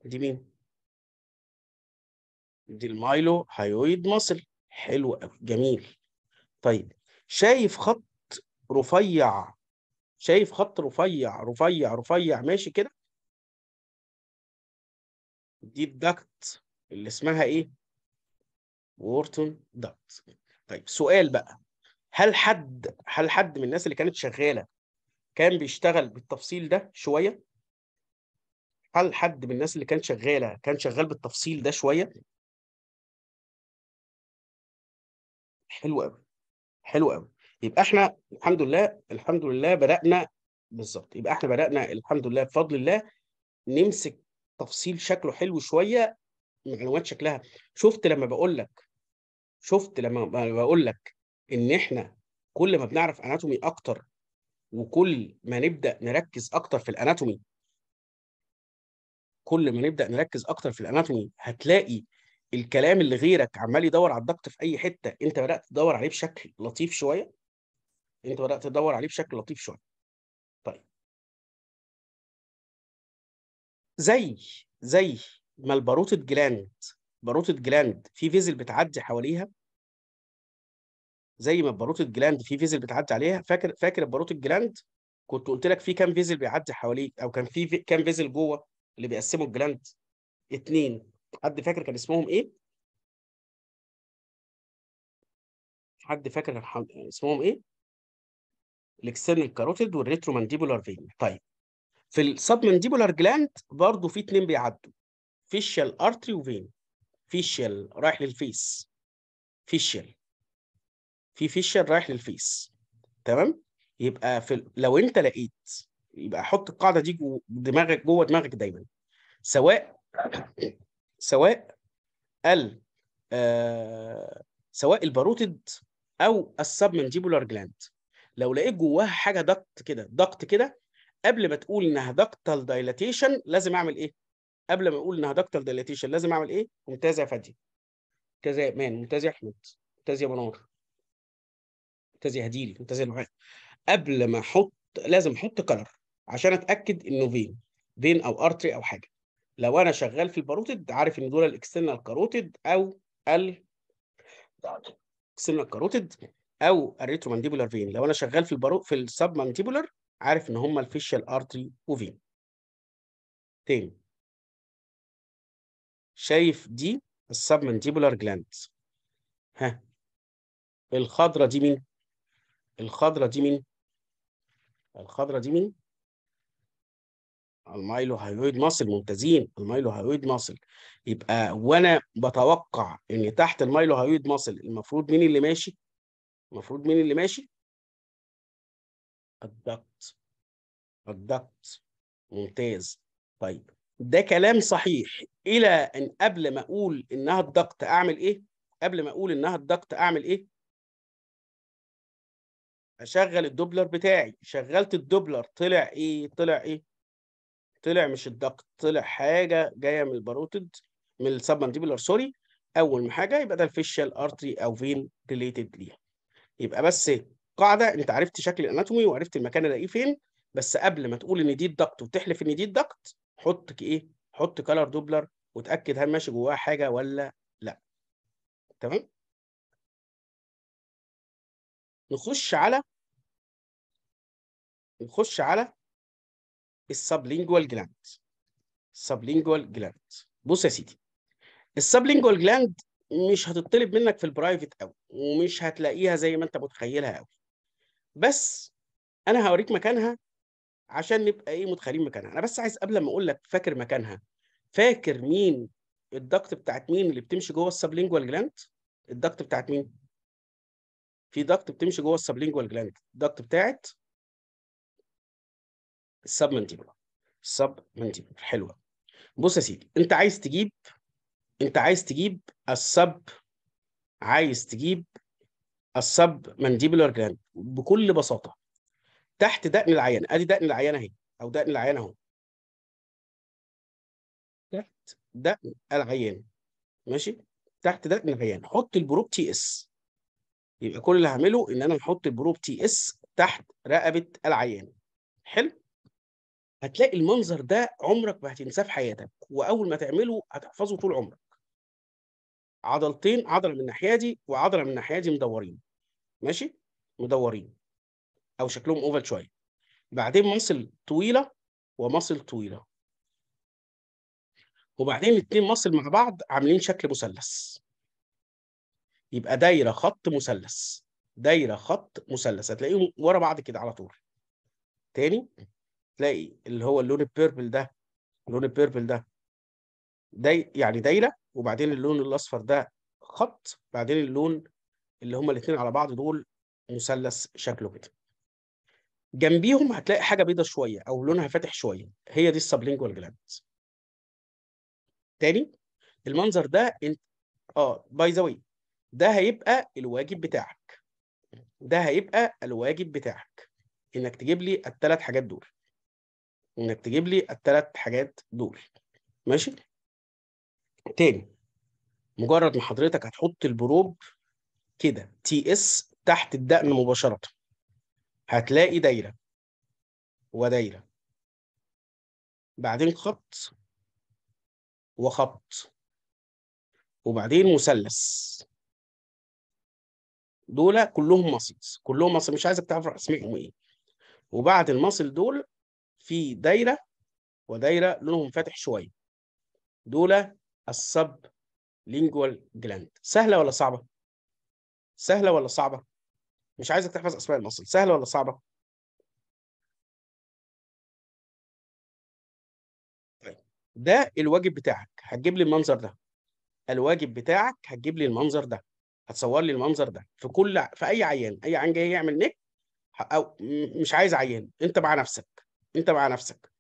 دي مين دي المايلو هايويد ماسل حلو قوي جميل طيب شايف خط رفيع شايف خط رفيع رفيع رفيع ماشي كده دي الدكت اللي اسمها ايه وورتون دكت طيب سؤال بقى هل حد هل حد من الناس اللي كانت شغاله كان بيشتغل بالتفصيل ده شويه هل حد من الناس اللي كانت شغاله كان شغال بالتفصيل ده شويه حلو قوي حلو قوي يبقى احنا الحمد لله الحمد لله بدانا بالظبط يبقى احنا بدانا الحمد لله بفضل الله نمسك تفصيل شكله حلو شويه معلومات شكلها شفت لما بقول لك شفت لما بقول لك ان احنا كل ما بنعرف اناتومي اكتر وكل ما نبدا نركز اكتر في الاناتومي كل ما نبدا نركز اكتر في الاناتومي هتلاقي الكلام اللي غيرك عمال يدور على الضغط في اي حته انت بدات تدور عليه بشكل لطيف شويه انت بدات تدور عليه بشكل لطيف شويه طيب زي زي ما الباروتة جلاند باروتة جلاند في فيزل بتعدي حواليها زي ما الباروتة جلاند في فيزل بتعدي عليها فاكر فاكر الباروتة جلاند كنت قلت لك في كام فيزل بيعدي حواليه او كان في كام فيزل جوه اللي بيقسموا الجلاند اتنين حد فاكر كان اسمهم ايه؟ حد فاكر كان اسمهم ايه؟ الاكسترنال كاروتيد والريترو مانديبولار فين طيب في السب مانديبولار جلاند برضه في اتنين بيعدوا فيشال ارتري وفين فيشال رايح للفيس فيشال في فيشال رايح للفيس تمام يبقى في لو انت لقيت يبقى حط القاعده دي دماغك جوه دماغك دايما سواء سواء ال آه، سواء الباروتد او منجيبولار جلاند لو لقيت جواها حاجه ضغط كده ضغط كده قبل ما تقول انها دكتال دايلاتيشن لازم اعمل ايه قبل ما اقول انها دكتال دايلاتيشن لازم اعمل ايه ممتاز يا فادي ممتاز يا ايمان ممتاز يا احمد ممتاز يا منار ممتاز يا هديل ممتاز يا نوحات قبل ما احط لازم احط كلر عشان اتاكد انه فين فين او ارتري او حاجه لو انا شغال في الباروتد عارف ان دول الاكسترنال كاروتد او ال اكسترنال كاروتد او الريترومانديبولار فين لو انا شغال في البارو في السب مانديبولار عارف ان هم الفيشال ارتري وفين تاني شايف دي السب مانديبولار جلاند ها الخضره دي مين الخضره دي مين الخضره دي مين المايلو هايويد ماسل ممتازين المايلو هايويد ماسل يبقى وانا بتوقع ان تحت المايلو هايويد ماسل المفروض مين اللي ماشي المفروض مين اللي ماشي الضغط الضغط ممتاز طيب ده كلام صحيح الى ان قبل ما اقول انها الضغط اعمل ايه قبل ما اقول انها الضغط اعمل ايه اشغل الدوبلر بتاعي شغلت الدوبلر طلع ايه طلع ايه طلع مش الدكت طلع حاجه جايه من الباروتد من السبمانديبولار سوري اول حاجه يبقى ده الفيشال ارتري او فين ريليتد ليها يبقى بس قاعده انت عرفت شكل الاناتومي وعرفت المكان الاقيه فين بس قبل ما تقول ان دي الدكت وتحلف ان دي الدكت حط ايه حط كلر دوبلر وتاكد هل ماشي جواها حاجه ولا لا تمام نخش على نخش على السبلينجوال جلاند السبلينجوال جلاند بص يا سيدي السبلينجوال جلاند مش هتطلب منك في البرايفت قوي ومش هتلاقيها زي ما انت متخيلها قوي بس انا هوريك مكانها عشان نبقى ايه متخيلين مكانها انا بس عايز قبل ما اقول لك فاكر مكانها فاكر مين الضغط بتاعت مين اللي بتمشي جوه السبلينجوال جلاند الضغط بتاعت مين في ضغط بتمشي جوه السبلينجوال جلاند الضغط بتاعت السب مانتيبولار السب مانتيبولار حلوه بص يا سيدي انت عايز تجيب انت عايز تجيب السب عايز تجيب السب مانديبولار جراند بكل بساطه تحت دقن العيان ادي دقن العيان اهي او دقن العيان اهو تحت دقن العيان ماشي تحت دقن العيان حط البروب تي اس يبقى كل اللي هعمله ان انا احط البروب تي اس تحت رقبه العيان حلو هتلاقي المنظر ده عمرك ما هتنساه في حياتك واول ما تعمله هتحفظه طول عمرك عضلتين عضله من الناحيه دي وعضله من الناحيه دي مدورين ماشي مدورين او شكلهم اوفال شويه بعدين مصل طويله ومصل طويله وبعدين الاثنين مصل مع بعض عاملين شكل مثلث يبقى دايره خط مثلث دايره خط مثلث هتلاقيهم ورا بعض كده على طول تاني تلاقي اللي هو اللون البيربل ده اللون البيربل ده داي يعني دايره وبعدين اللون الاصفر ده خط بعدين اللون اللي هما الاثنين على بعض دول مثلث شكله كده جنبيهم هتلاقي حاجه بيضه شويه او لونها فاتح شويه هي دي السبلينجوال جلاند تاني المنظر ده انت اه باي ذا واي ده هيبقى الواجب بتاعك ده هيبقى الواجب بتاعك انك تجيب لي الثلاث حاجات دول انك تجيب لي الثلاث حاجات دول ماشي تاني مجرد ما حضرتك هتحط البروب كده تي اس تحت الدقن مباشره هتلاقي دايره ودايره بعدين خط وخط وبعدين مثلث دول كلهم مصيص كلهم مصيص مش عايزك تعرف اسمهم ايه وبعد المصل دول في دايره ودايره لونهم فاتح شويه دول السب لينجوال جلاند سهله ولا صعبه سهله ولا صعبه مش عايزك تحفظ اسماء المصل سهله ولا صعبه طيب. ده الواجب بتاعك هتجيب لي المنظر ده الواجب بتاعك هتجيب لي المنظر ده هتصور لي المنظر ده في كل في اي عيان اي عيان جاي يعمل نك او مش عايز عيان انت مع نفسك انت مع نفسك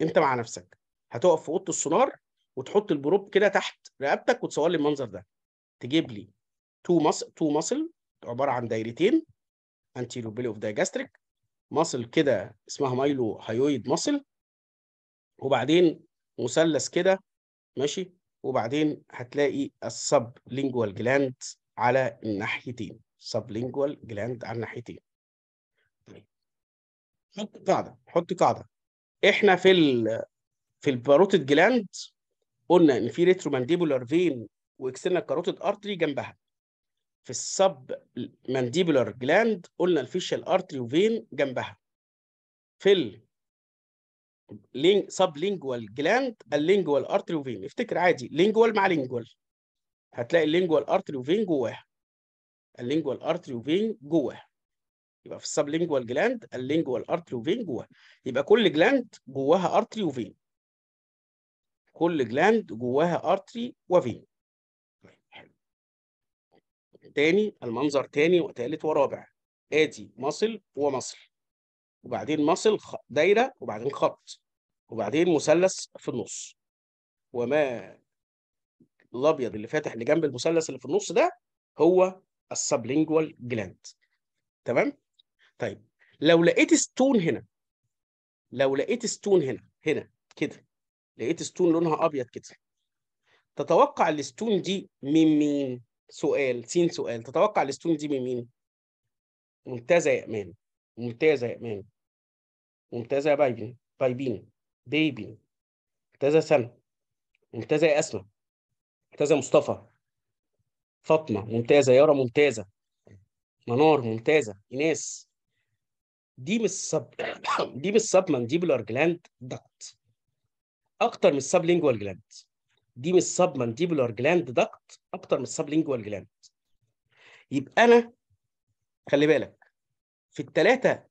انت مع نفسك هتقف في اوضه السونار وتحط البروب كده تحت رقبتك وتصور لي المنظر ده تجيب لي تو ماسل تو ماسل عباره عن دايرتين انتي لوبيلي اوف دايجاستريك ماسل كده اسمها مايلو هايويد ماسل وبعدين مثلث كده ماشي وبعدين هتلاقي السب لينجوال جلاند على الناحيتين سب لينجوال جلاند على الناحيتين حط قاعده حط قاعده احنا في ال في الباروتيد جلاند قلنا ان في ريترو مانديبولار فين واكسترنال كاروتيد ارتري جنبها في السب مانديبولار جلاند قلنا الفيشال ارتري وفين جنبها في ال لينج سب لينجوال جلاند اللينجوال ارتري وفين افتكر عادي لينجوال مع لينجوال هتلاقي اللينجوال ارتري وفين جواها اللينجوال ارتري وفين جواها يبقى في السبلينجوال جلاند اللينجوال ارتري وفين جواها يبقى كل جلاند جواها ارتري وفين كل جلاند جواها ارتري وفين تاني المنظر تاني وتالت ورابع ادي مصل ومصل وبعدين مصل دايره وبعدين خط وبعدين مثلث في النص وما الابيض اللي فاتح اللي جنب المثلث اللي في النص ده هو السبلينجوال جلاند تمام طيب لو لقيت ستون هنا لو لقيت ستون هنا هنا كده لقيت ستون لونها ابيض كده تتوقع الستون دي من مين سؤال سين سؤال تتوقع الستون دي من مين ممتازه يا امان ممتازه يا امان ممتازه يا بايبين بايبين بيبي ممتازه يا سنه ممتازه يا اسماء ممتازه مصطفى فاطمه ممتازه يارا ممتازه منار ممتازه ايناس دي مش سب دي مش سب مانديبولار جلاند دكت اكتر من السب لينجوال جلاند دي مش سب مانديبولار جلاند دكت اكتر من السب لينجوال جلاند يبقى انا خلي بالك في الثلاثه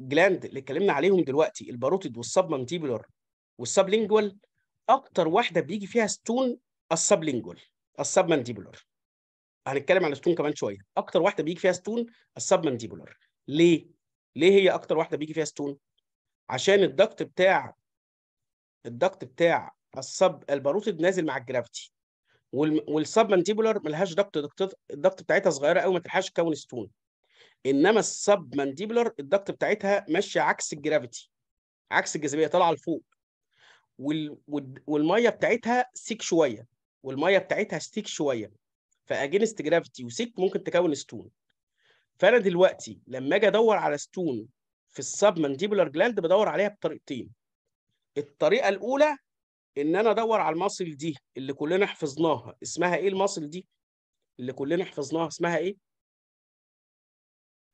جلاند اللي اتكلمنا عليهم دلوقتي الباروتيد والسب مانديبولار والسب لينجوال اكتر واحده بيجي فيها ستون السب لينجوال السب مانديبولار هنتكلم عن ستون كمان شويه اكتر واحده بيجي فيها ستون السب مانديبولار ليه ليه هي اكتر واحده بيجي فيها ستون عشان الضغط بتاع الضغط بتاع السب الباروتيد نازل مع الجرافيتي والسب مانديبولر ملهاش ضغط الضغط بتاعتها صغيره قوي ما تلحقش تكون ستون انما السب مانديبولر الضغط بتاعتها ماشيه عكس الجرافيتي عكس الجاذبيه طالعه لفوق وال... والميه بتاعتها سيك شويه والميه بتاعتها ستيك شويه فاجينست جرافيتي وسيك ممكن تكون ستون فانا دلوقتي لما اجي ادور على ستون في السب مانديبولار جلاند بدور عليها بطريقتين الطريقه الاولى ان انا ادور على المصل دي اللي كلنا حفظناها اسمها ايه المصل دي اللي كلنا حفظناها اسمها ايه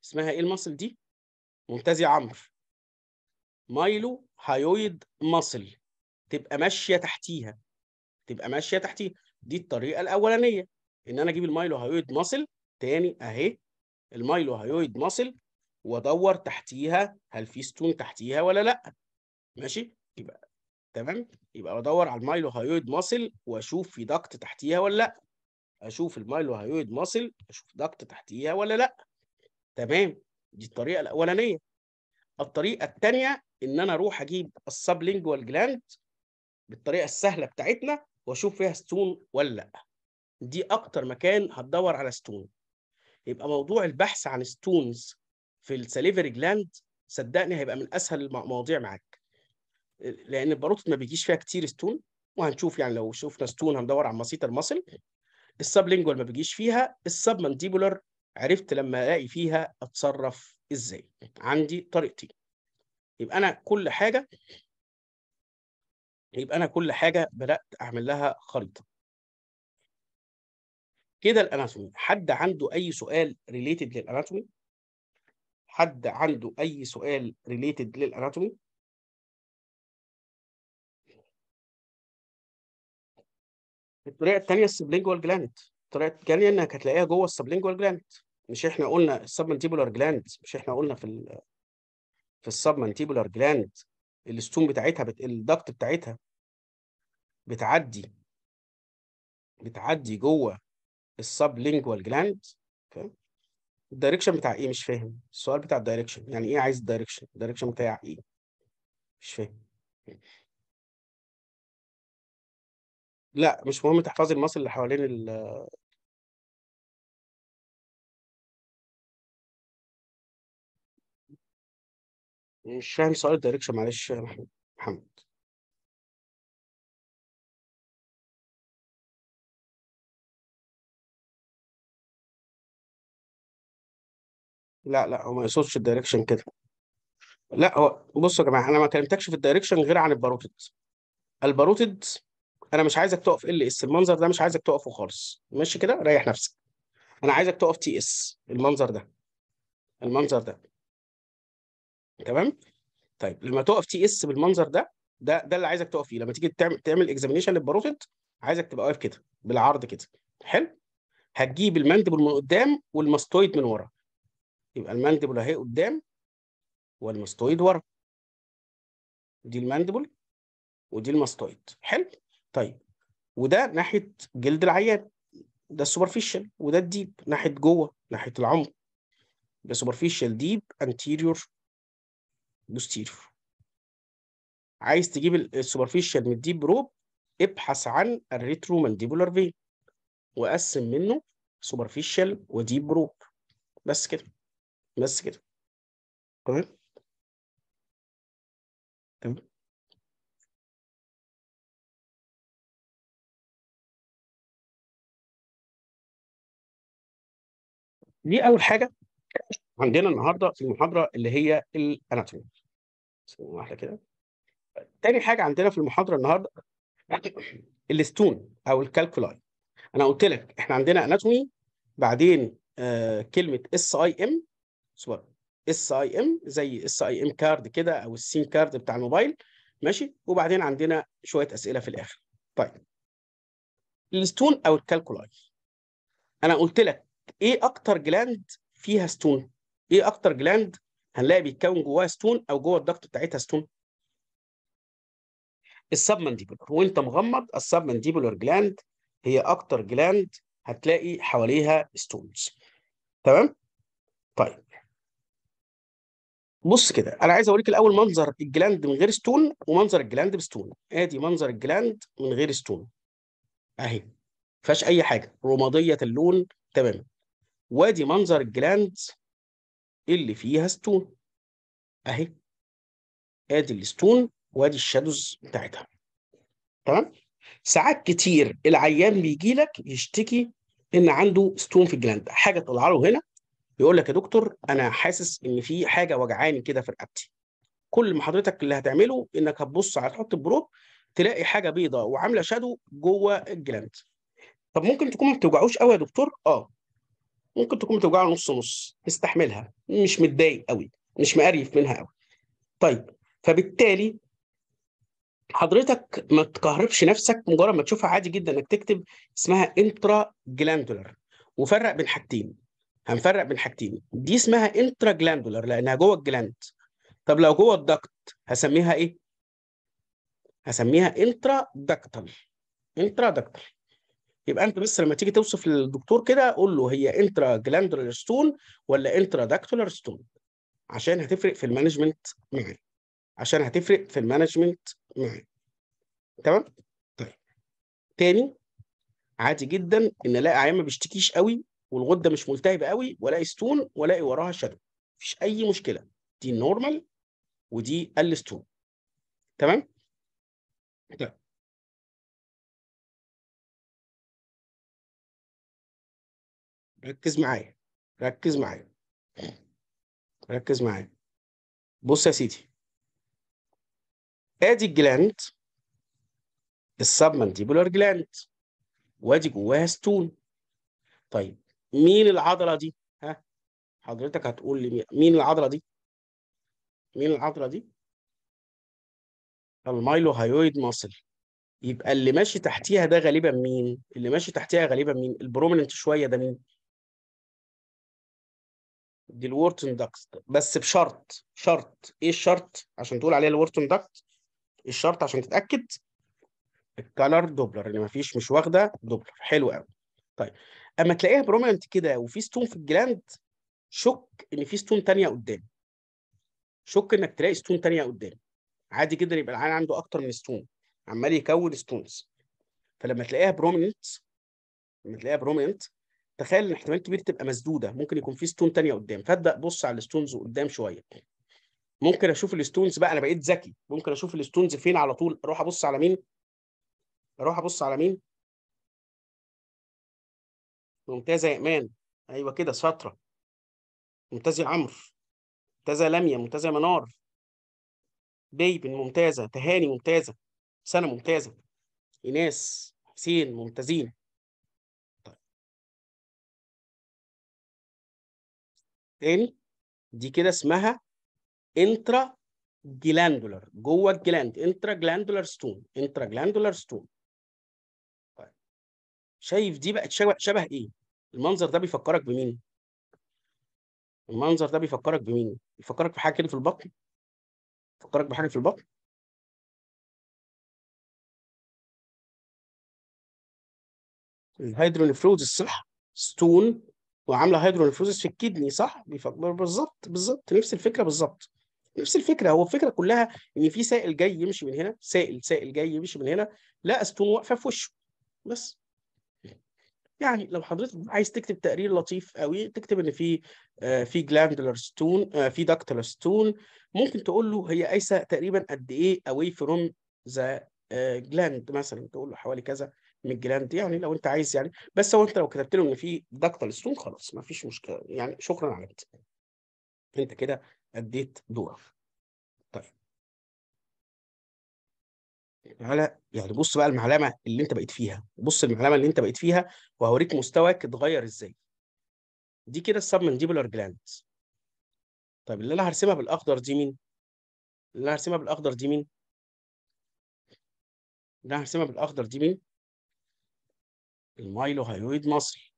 اسمها ايه المصل دي ممتاز يا عمرو مايلو هايويد مصل تبقى ماشيه تحتيها تبقى ماشيه تحتيها دي الطريقه الاولانيه ان انا اجيب المايلو هايويد مصل تاني اهي المايلو هيويد ماسل وادور تحتيها هل في ستون تحتيها ولا لا ماشي يبقى تمام يبقى بدور على المايلو هيويد ماسل واشوف في دكت تحتيها ولا لا اشوف المايلو هيويد ماسل اشوف دكت تحتيها ولا لا تمام دي الطريقه الاولانيه الطريقه الثانيه ان انا اروح اجيب السابلينجوال جلاند بالطريقه السهله بتاعتنا واشوف فيها ستون ولا لا دي اكتر مكان هتدور على ستون يبقى موضوع البحث عن ستونز في السليفري جلاند صدقني هيبقى من اسهل المواضيع معاك لان الباروتة ما بيجيش فيها كتير ستون وهنشوف يعني لو شفنا ستون هندور على مسيط المصل لينجوال ما بيجيش فيها السب مانديبولر عرفت لما الاقي فيها اتصرف ازاي عندي طريقتي يبقى انا كل حاجه يبقى انا كل حاجه بدات اعمل لها خريطه كده الاناتومي حد عنده اي سؤال ريليتد للاناتومي حد عنده اي سؤال ريليتد للاناتومي الطريقه الثانيه السبلينجوال جلاند الطريقه الثانيه انك هتلاقيها جوه السبلينجوال جلاند مش احنا قلنا السبمنتيبولار جلاند مش احنا قلنا في الـ في السبمنتيبولار جلاند الستون بتاعتها بت... الدكت بتاعتها بتعدي بتعدي جوه السبلينجوال جلاند اوكي الدايركشن بتاع ايه مش فاهم السؤال بتاع الدايركشن يعني ايه عايز الدايركشن الدايركشن بتاع ايه مش فاهم لا مش مهم تحفظي المصل اللي حوالين ال مش فاهم سؤال الدايركشن معلش يا محمد لا لا هو ما يقصدش الدايركشن كده لا هو بصوا يا جماعه انا ما كلمتكش في الدايركشن غير عن الباروتد الباروتد انا مش عايزك تقف ال اس المنظر ده مش عايزك تقفه خالص ماشي كده ريح نفسك انا عايزك تقف تي اس المنظر ده المنظر ده تمام طيب لما تقف تي اس بالمنظر ده ده ده اللي عايزك تقف فيه لما تيجي تعمل تعمل اكزامينيشن للباروتد عايزك تبقى واقف كده بالعرض كده حلو هتجيب المندبل من قدام والماستويد من ورا يبقى الماندبل اهي قدام والمستويد ورا دي الماندبل ودي المستويد حلو طيب وده ناحيه جلد العيان ده السوبرفيشال وده الديب ناحيه جوه ناحيه العمق ده سوبرفيشال ديب انتيريور بوستيريور عايز تجيب السوبرفيشال من الديب روب ابحث عن الريترو مانديبولار فين وقسم منه سوبرفيشال وديب روب بس كده بس كده تمام تمام دي اول حاجه عندنا النهارده في المحاضره اللي هي الاناتومي واحده كده تاني حاجه عندنا في المحاضره النهارده الستون او الكالكولاي انا قلت لك احنا عندنا اناتومي بعدين آه، كلمه اس اي ام اس اي ام زي اس اي ام كارد كده او السيم كارد بتاع الموبايل ماشي وبعدين عندنا شويه اسئله في الاخر طيب الستون او الكالكولاي انا قلت لك ايه اكتر جلاند فيها ستون ايه اكتر جلاند هنلاقي بيتكون جواها ستون او جوه الضغط بتاعتها ستون السب مانديبولر وانت مغمض السب مانديبولر جلاند هي اكتر جلاند هتلاقي حواليها ستونز تمام طيب بص كده انا عايز اوريك الاول منظر الجلاند من غير ستون ومنظر الجلاند بستون ادي منظر الجلاند من غير ستون اهي فيهاش اي حاجه رماديه اللون تماما وادي منظر الجلاند اللي فيها ستون اهي ادي الستون وادي الشادوز بتاعتها تمام ساعات كتير العيان بيجي لك يشتكي ان عنده ستون في الجلاند حاجه طالعه له هنا يقول لك يا دكتور انا حاسس ان في حاجه وجعاني كده في رقبتي كل ما حضرتك اللي هتعمله انك هتبص على تحط بروب تلاقي حاجه بيضاء وعامله شادو جوه الجلاند طب ممكن تكون ما بتوجعوش قوي يا دكتور اه ممكن تكون بتوجعه نص نص استحملها مش متضايق قوي مش مقريف منها قوي طيب فبالتالي حضرتك ما تكهربش نفسك مجرد ما تشوفها عادي جدا انك تكتب اسمها انترا جلاندولر وفرق بين حاجتين هنفرق بين حاجتين دي اسمها انترا جلاندولار لانها جوه الجلاند طب لو جوه الدكت هسميها ايه هسميها انترا دكتال انترا دكتال يبقى انت بس لما تيجي توصف للدكتور كده قول له هي انترا جلاندولار ستون ولا انترا دكتولار ستون عشان هتفرق في المانجمنت معاه عشان هتفرق في المانجمنت معاه تمام طيب تاني عادي جدا ان الاقي عيان ما بيشتكيش قوي والغده مش ملتهبه قوي والاقي ستون والاقي وراها شادو مفيش اي مشكله دي النورمال ودي الستون تمام طيب. ركز معايا ركز معايا ركز معايا بص يا سيدي ادي الجلاند السبمنديبولار جلاند وادي جواها ستون طيب مين العضله دي ها حضرتك هتقول لي مين العضله دي مين العضله دي المايلو هايويد ماسل يبقى اللي ماشي تحتيها ده غالبا مين اللي ماشي تحتيها غالبا مين البروميننت شويه ده مين دي الورتن داكت بس بشرط شرط ايه الشرط عشان تقول عليها الورتن داكت الشرط عشان تتاكد الكالر دوبلر اللي يعني مفيش مش واخده دوبلر حلو قوي طيب اما تلاقيها بروميننت كده وفي ستون في الجلاند شك ان في ستون تانية قدام شك انك تلاقي ستون تانية قدام عادي جدا يبقى العيان عنده اكتر من ستون عمال يكون ستونز فلما تلاقيها بروميننت لما تلاقيها بروميننت تخيل ان احتمال كبير تبقى مسدوده ممكن يكون في ستون تانية قدام فابدا بص على الستونز قدام شويه ممكن اشوف الستونز بقى انا بقيت ذكي ممكن اشوف الستونز فين على طول اروح ابص على مين اروح ابص على مين ممتازه يا ايمان ايوه كده سطرة ممتاز يا عمرو ممتازه لميا ممتازه منار بيبن ممتازه تهاني ممتازه سنه ممتازه ايناس حسين ممتازين تاني دي كده اسمها انترا جلاندولار جوه الجلاند انترا جلاندولار ستون انترا جلاندولار ستون طيب شايف دي بقت شبه ايه المنظر ده بيفكرك بمين؟ المنظر ده بيفكرك بمين؟ بيفكرك بحاجه كده في البطن؟ بيفكرك بحاجه في البطن؟ الهيدرونفروز صح؟ ستون وعامله هيدرونفروز في الكدني صح؟ بيفكر بالظبط بالظبط نفس الفكره بالظبط نفس الفكره هو الفكره كلها ان في سائل جاي يمشي من هنا سائل سائل جاي يمشي من هنا لقى ستون واقفه في وشه بس يعني لو حضرتك عايز تكتب تقرير لطيف قوي تكتب ان في آه، في جلاندولار آه، ستون في داكتلر ستون ممكن تقول له هي قايسه تقريبا قد ايه اواي فروم ذا جلاند مثلا تقول له حوالي كذا من الجلاند يعني لو انت عايز يعني بس هو انت لو كتبت له ان في داكتلر ستون خلاص ما فيش مشكله يعني شكرا على كده انت كده اديت دورك على يعني بص بقى المعلمه اللي انت بقيت فيها بص المعلمه اللي انت بقيت فيها وهوريك مستواك اتغير ازاي دي كده السب منديبولار جلاند طيب اللي انا هرسمها بالاخضر دي مين اللي انا هرسمها بالاخضر دي مين اللي انا هرسمها بالاخضر دي مين المايلو هايويد مصري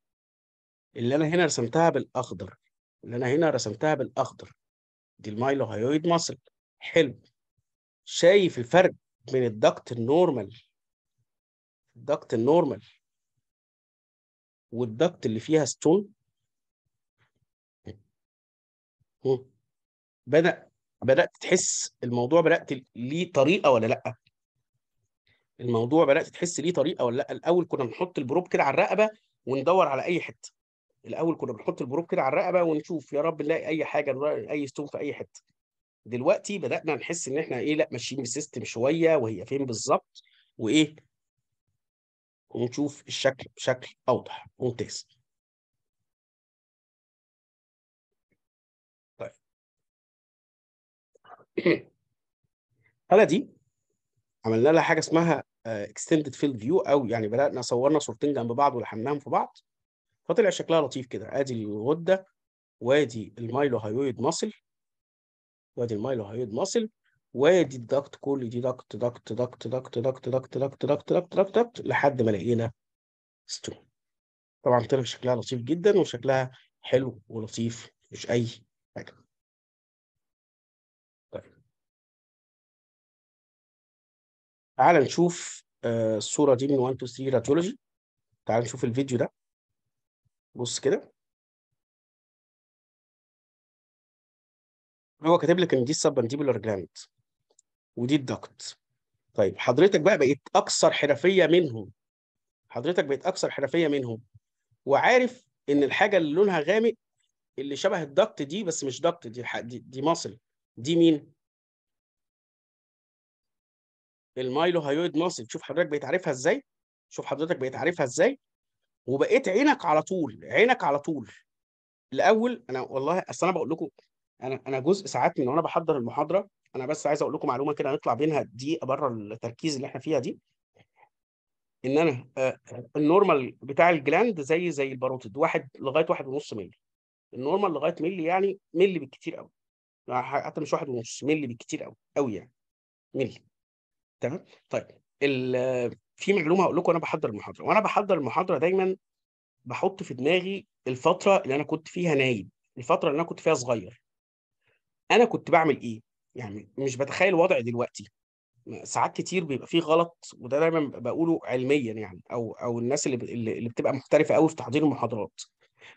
اللي انا هنا رسمتها بالاخضر اللي انا هنا رسمتها بالاخضر دي المايلو هايويد مصري حلو شايف الفرق من الضغط النورمال الضغط النورمال والضغط اللي فيها ستون بدأ بدأت تحس الموضوع بدأت ليه طريقة ولا لأ الموضوع بدأت تحس ليه طريقة ولا لأ الأول كنا بنحط البروب كده على الرقبة وندور على أي حتة الأول كنا بنحط البروب كده على الرقبة ونشوف يا رب نلاقي أي حاجة أي ستون في أي حتة دلوقتي بدانا نحس ان احنا ايه لا ماشيين بسيستم شويه وهي فين بالظبط وايه ونشوف الشكل بشكل اوضح ممتاز طيب الحاله دي عملنا لها حاجه اسمها اكستندد فيلد فيو او يعني بدانا صورنا صورتين جنب بعض ولحمناهم في بعض فطلع شكلها لطيف كده ادي الغده وادي المايلو هايويد ماسل وادي المايلوهيد ماسل وادي الضغط كل دي ضغط ضغط ضغط ضغط ضغط ضغط ضغط ضغط ضغط ضغط ضغط لحد ما لقينا ستون طبعا طلع شكلها لطيف جدا وشكلها حلو ولطيف مش اي حاجه طيب تعال نشوف الصوره دي من 1 2 3 راديولوجي تعال نشوف الفيديو ده بص كده هو كاتب لك ان دي السبانديبولار جلاند ودي الدكت طيب حضرتك بقى بقيت اكثر حرفيه منهم حضرتك بقيت اكثر حرفيه منهم وعارف ان الحاجه اللي لونها غامق اللي شبه الدكت دي بس مش دكت دي دي, دي ماسل دي مين المايلو هايويد ماسل شوف حضرتك بقيت عارفها ازاي شوف حضرتك بقيت عارفها ازاي وبقيت عينك على طول عينك على طول الاول انا والله اصل انا بقول لكم انا انا جزء ساعات من وانا بحضر المحاضره انا بس عايز اقول لكم معلومه كده نطلع بينها دي بره التركيز اللي احنا فيها دي ان انا آه، النورمال بتاع الجلاند زي زي الباروتيد واحد لغايه واحد ونص مللي النورمال لغايه مللي يعني مللي بالكتير قوي يعني حتى مش واحد ونص مللي بالكتير قوي قوي يعني مللي تمام طيب في معلومه هقول لكم وانا بحضر المحاضره وانا بحضر المحاضره دايما بحط في دماغي الفتره اللي انا كنت فيها نايم الفتره اللي انا كنت فيها صغير انا كنت بعمل ايه يعني مش بتخيل وضعي دلوقتي ساعات كتير بيبقى فيه غلط وده دايما بقوله علميا يعني او او الناس اللي اللي بتبقى محترفه قوي في تحضير المحاضرات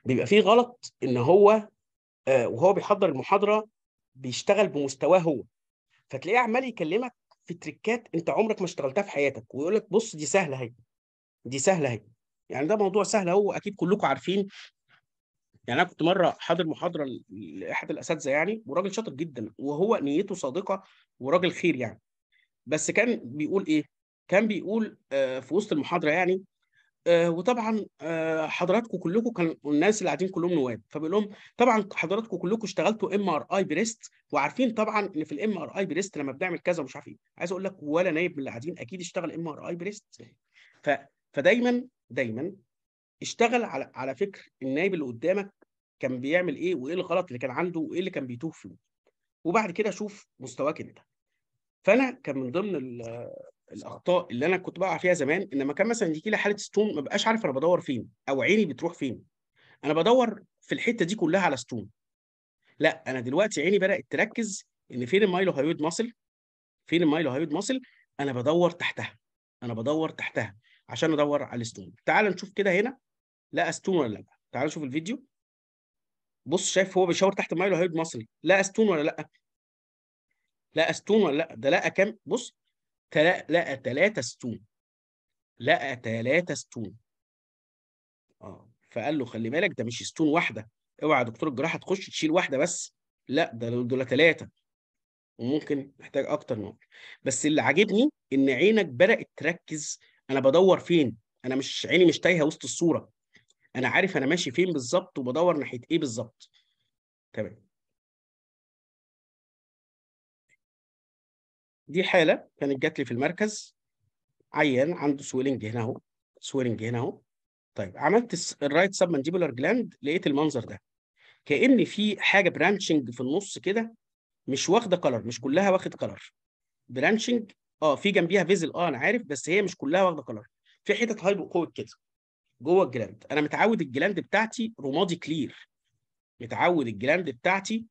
بيبقى فيه غلط ان هو آه، وهو بيحضر المحاضره بيشتغل بمستواه هو فتلاقيه عمال يكلمك في تريكات انت عمرك ما اشتغلتها في حياتك ويقول لك بص دي سهله اهي دي سهله اهي يعني ده موضوع سهل اهو اكيد كلكم عارفين يعني انا كنت مره حاضر محاضره لاحد الاساتذه يعني وراجل شاطر جدا وهو نيته صادقه وراجل خير يعني بس كان بيقول ايه كان بيقول آه في وسط المحاضره يعني آه وطبعا آه حضراتكم كلكم كان الناس اللي قاعدين كلهم نواب فبيقول لهم طبعا حضراتكم كلكم اشتغلتوا ام ار اي بريست وعارفين طبعا ان في الام ار اي بريست لما بنعمل كذا ومش عارف ايه عايز اقول لك ولا نايب من اللي قاعدين اكيد اشتغل ام ار اي بريست فدايما دايما اشتغل على على فكر النايب اللي قدامك كان بيعمل ايه وايه الغلط اللي كان عنده وايه اللي كان بيتوه فيه وبعد كده شوف مستواك انت فانا كان من ضمن الاخطاء اللي انا كنت بقع فيها زمان ان لما كان مثلا يجي لي حاله ستون ما بقاش عارف انا بدور فين او عيني بتروح فين انا بدور في الحته دي كلها على ستون لا انا دلوقتي عيني بدات تركز ان فين المايلو هايود ماسل فين المايلو هايود ماسل انا بدور تحتها انا بدور تحتها عشان ادور على الستون تعال نشوف كده هنا لقى ستون ولا لا تعال نشوف الفيديو بص شايف هو بيشاور تحت المايه لهيد مصري لقى ستون ولا لا لقى ستون ولا لا ده لقى كام بص تلا... لقى ثلاثة ستون لقى ثلاثة ستون اه فقال له خلي بالك ده مش ستون واحده اوعى دكتور الجراحه تخش تشيل واحده بس لا ده دول ثلاثه وممكن محتاج اكتر من بس اللي عاجبني ان عينك بدات تركز انا بدور فين انا مش عيني مش تايهه وسط الصوره انا عارف انا ماشي فين بالظبط وبدور ناحيه ايه بالظبط تمام دي حاله كانت جات لي في المركز عيان عنده سويلنج هنا اهو سويلنج هنا اهو طيب عملت الرايت سب مانديبولار جلاند لقيت المنظر ده كان في حاجه برانشنج في النص كده مش واخده كلر مش كلها واخد كلر برانشنج اه في جنبيها فيزل اه انا عارف بس هي مش كلها واخده كلر في حتت هايبو قوه كده جوه الجلاند انا متعود الجلاند بتاعتي رمادي كلير متعود الجلاند بتاعتي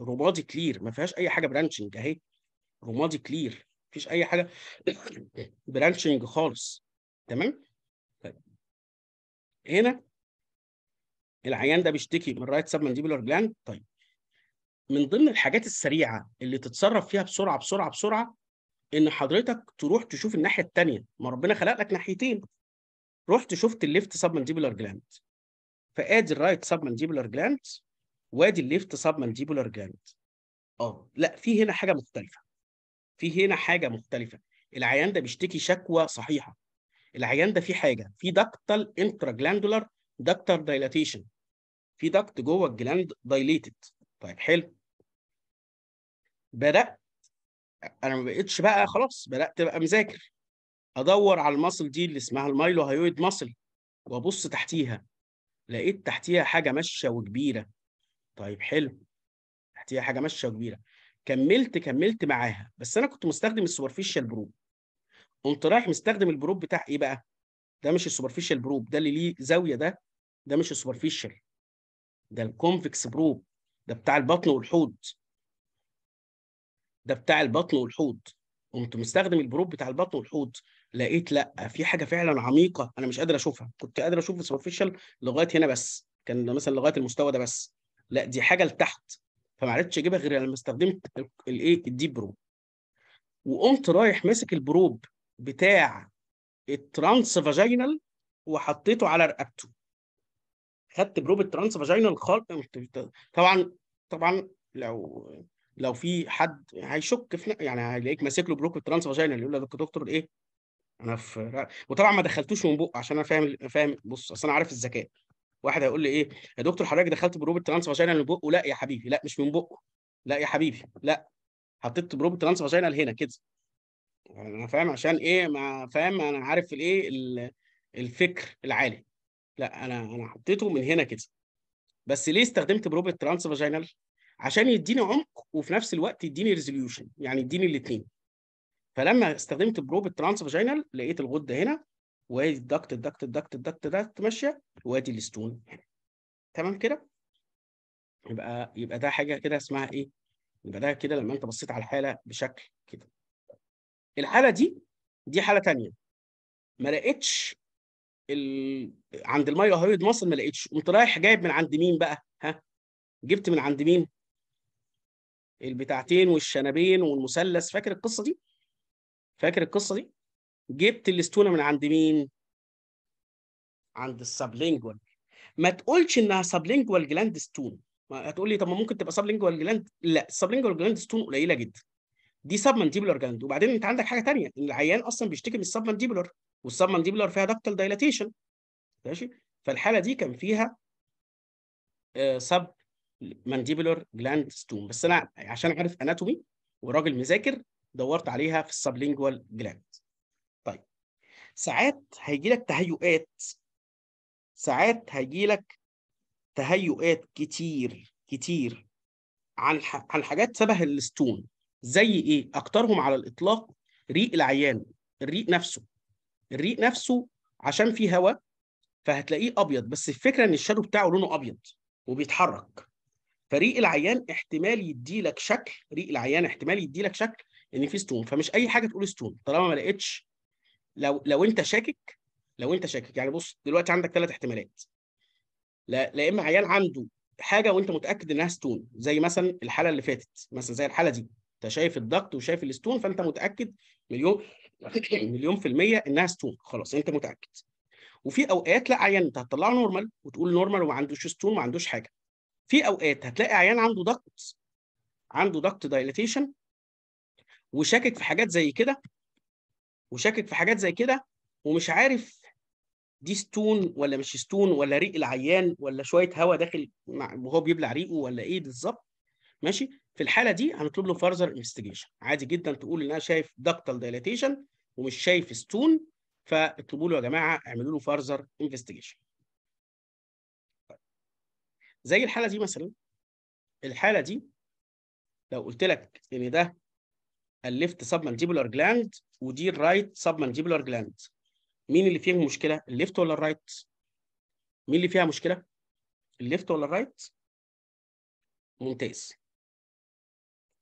رمادي كلير ما فيهاش اي حاجه برانشنج اهي رمادي كلير مفيش اي حاجه برانشنج خالص تمام طيب هنا العيان ده بيشتكي من رايت سب مانديبولار جلاند طيب من ضمن الحاجات السريعه اللي تتصرف فيها بسرعه بسرعه بسرعه ان حضرتك تروح تشوف الناحيه الثانيه ما ربنا خلق لك ناحيتين رحت شفت الليفت سب مانديبولار جلاند فادي الرايت سب مانديبولار جلاند وادي الليفت سب مانديبولار جلاند اه لا في هنا حاجه مختلفه في هنا حاجه مختلفه العيان ده بيشتكي شكوى صحيحه العيان ده في حاجه في دكتال انترا جلاندولار دكتال دايلاتيشن في دكت جوه الجلاند دايليتد طيب حلو بدات انا ما بقتش بقى خلاص بدات بقى مذاكر ادور على المصل دي اللي اسمها المايلو هايويد مصل وابص تحتيها لقيت تحتيها حاجه ماشيه وكبيره طيب حلو تحتيها حاجه ماشيه وكبيره كملت كملت معاها بس انا كنت مستخدم السوبرفيشال بروب قمت رايح مستخدم البروب بتاع ايه بقى ده مش السوبرفيشال بروب ده اللي ليه زاويه ده ده مش السوبرفيشال ده الكونفكس بروب ده بتاع البطن والحوض ده بتاع البطن والحوض قمت مستخدم البروب بتاع البطن والحوض لقيت لا في حاجه فعلا عميقه انا مش قادر اشوفها كنت قادر اشوف السوبرفيشال لغايه هنا بس كان مثلا لغايه المستوى ده بس لا دي حاجه لتحت فما عرفتش اجيبها غير لما استخدمت الايه الديب بروب وقمت رايح ماسك البروب بتاع الترانس فاجينال وحطيته على رقبته خدت بروب الترانس فاجينال خالص طبعا طبعا لو لو في حد هيشك في يعني هيلاقيك ماسك له بروب الترانس فاجينال يقول لك دكتور ايه انا في وطبعا ما دخلتوش من بق عشان انا فاهم فاهم بص اصل انا عارف الذكاء واحد هيقول لي ايه يا دكتور حضرتك دخلت بروب الترانس فاجينال من بقه لا يا حبيبي لا مش من بقه لا يا حبيبي لا حطيت بروب ترانس فاجينال هنا كده انا فاهم عشان ايه ما فاهم انا عارف الايه الفكر العالي لا انا انا حطيته من هنا كده بس ليه استخدمت بروبت ترانس فاجينال عشان يديني عمق وفي نفس الوقت يديني ريزوليوشن يعني يديني الاثنين فلما استخدمت بروبت ترانس فاجينال لقيت الغده هنا وادي الدكت الدكت الدكت الدكت الدكت ماشيه وادي الستون هنا تمام كده يبقى يبقى ده حاجه كده اسمها ايه يبقى ده كده لما انت بصيت على الحاله بشكل كده الحاله دي دي حاله ثانيه ما لقيتش ال... عند الماي وهبيض مصر ما لقيتش قمت رايح جايب من عند مين بقى ها جبت من عند مين البتاعتين والشنبين والمثلث فاكر القصه دي فاكر القصه دي جبت الاستونه من عند مين عند السابلينجوال ما تقولش انها سابلينجوال جلاند ستون ما هتقول لي طب ما ممكن تبقى سابلينجوال جلاند لا السابلينجوال جلاند ستون قليله جدا دي سابمانديبولر جلاند وبعدين انت عندك حاجه ثانيه ان العيان اصلا بيشتكي من السابمانديبولر والسبمنديبلر فيها دكتال دايلاتيشن ماشي فالحاله دي كان فيها سب مانديبلر جلاند ستون بس انا عشان عارف اناتومي وراجل مذاكر دورت عليها في السبلينجوال جلاند طيب ساعات هيجي لك تهيؤات ساعات هيجي لك تهيؤات كتير كتير عن عن حاجات شبه الستون زي ايه اكترهم على الاطلاق ريق العيان الريق نفسه الريق نفسه عشان فيه هواء فهتلاقيه ابيض بس الفكره ان الشادو بتاعه لونه ابيض وبيتحرك فريق العيان احتمال يدي لك شكل ريق العيان احتمال يدي لك شكل ان في ستون فمش اي حاجه تقول ستون طالما ما لقيتش لو لو انت شاكك لو انت شاكك يعني بص دلوقتي عندك ثلاث احتمالات لا لا اما عيان عنده حاجه وانت متاكد انها ستون زي مثلا الحاله اللي فاتت مثلا زي الحاله دي انت شايف الضغط وشايف الستون فانت متاكد مليون مليون في المية انها ستون خلاص انت متأكد وفي اوقات لا عيان انت هتطلعه نورمال وتقول نورمال وما عندوش ستون ما عندوش حاجة في اوقات هتلاقي عيان عنده ضغط عنده ضغط دايليتيشن وشاكك في حاجات زي كده وشاكك في حاجات زي كده ومش عارف دي ستون ولا مش ستون ولا ريق العيان ولا شويه هواء داخل وهو بيبلع ريقه ولا ايه بالظبط ماشي في الحاله دي هنطلب له فرزر انفستيجيشن عادي جدا تقول ان انا شايف دكتال دايليتيشن ومش شايف ستون فاطلبوا له يا جماعه اعملوا له فرزر انفستيجيشن زي الحاله دي مثلا الحاله دي لو قلت لك ان ده الليفت سب مانديبولار جلاند ودي الرايت سب مانديبولار جلاند مين اللي فيه مشكله الليفت ولا الرايت مين اللي فيها مشكله الليفت ولا الرايت ممتاز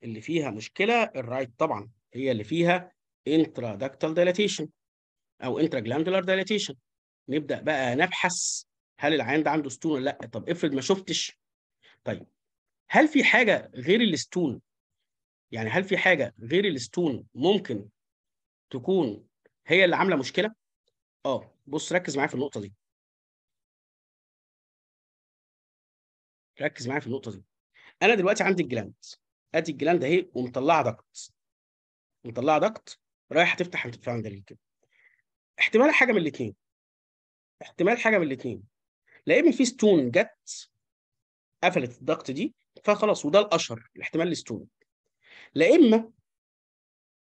اللي فيها مشكله الرايت طبعا هي اللي فيها انترادكتال dilatation او انتراجلاندولار dilatation نبدا بقى نبحث هل العيان ده عنده ستون ولا لا طب افرض ما شفتش طيب هل في حاجه غير الستون يعني هل في حاجه غير الستون ممكن تكون هي اللي عامله مشكله اه بص ركز معايا في النقطه دي ركز معايا في النقطه دي انا دلوقتي عندي الجلاند ادي الجلاند اهي ومطلعه دكت مطلعه دكت رايحه تفتح في كده احتمال حاجه من الاثنين احتمال حاجه من الاثنين لا اما في ستون جت قفلت الضغط دي فخلاص وده الاشهر الاحتمال الستون لا اما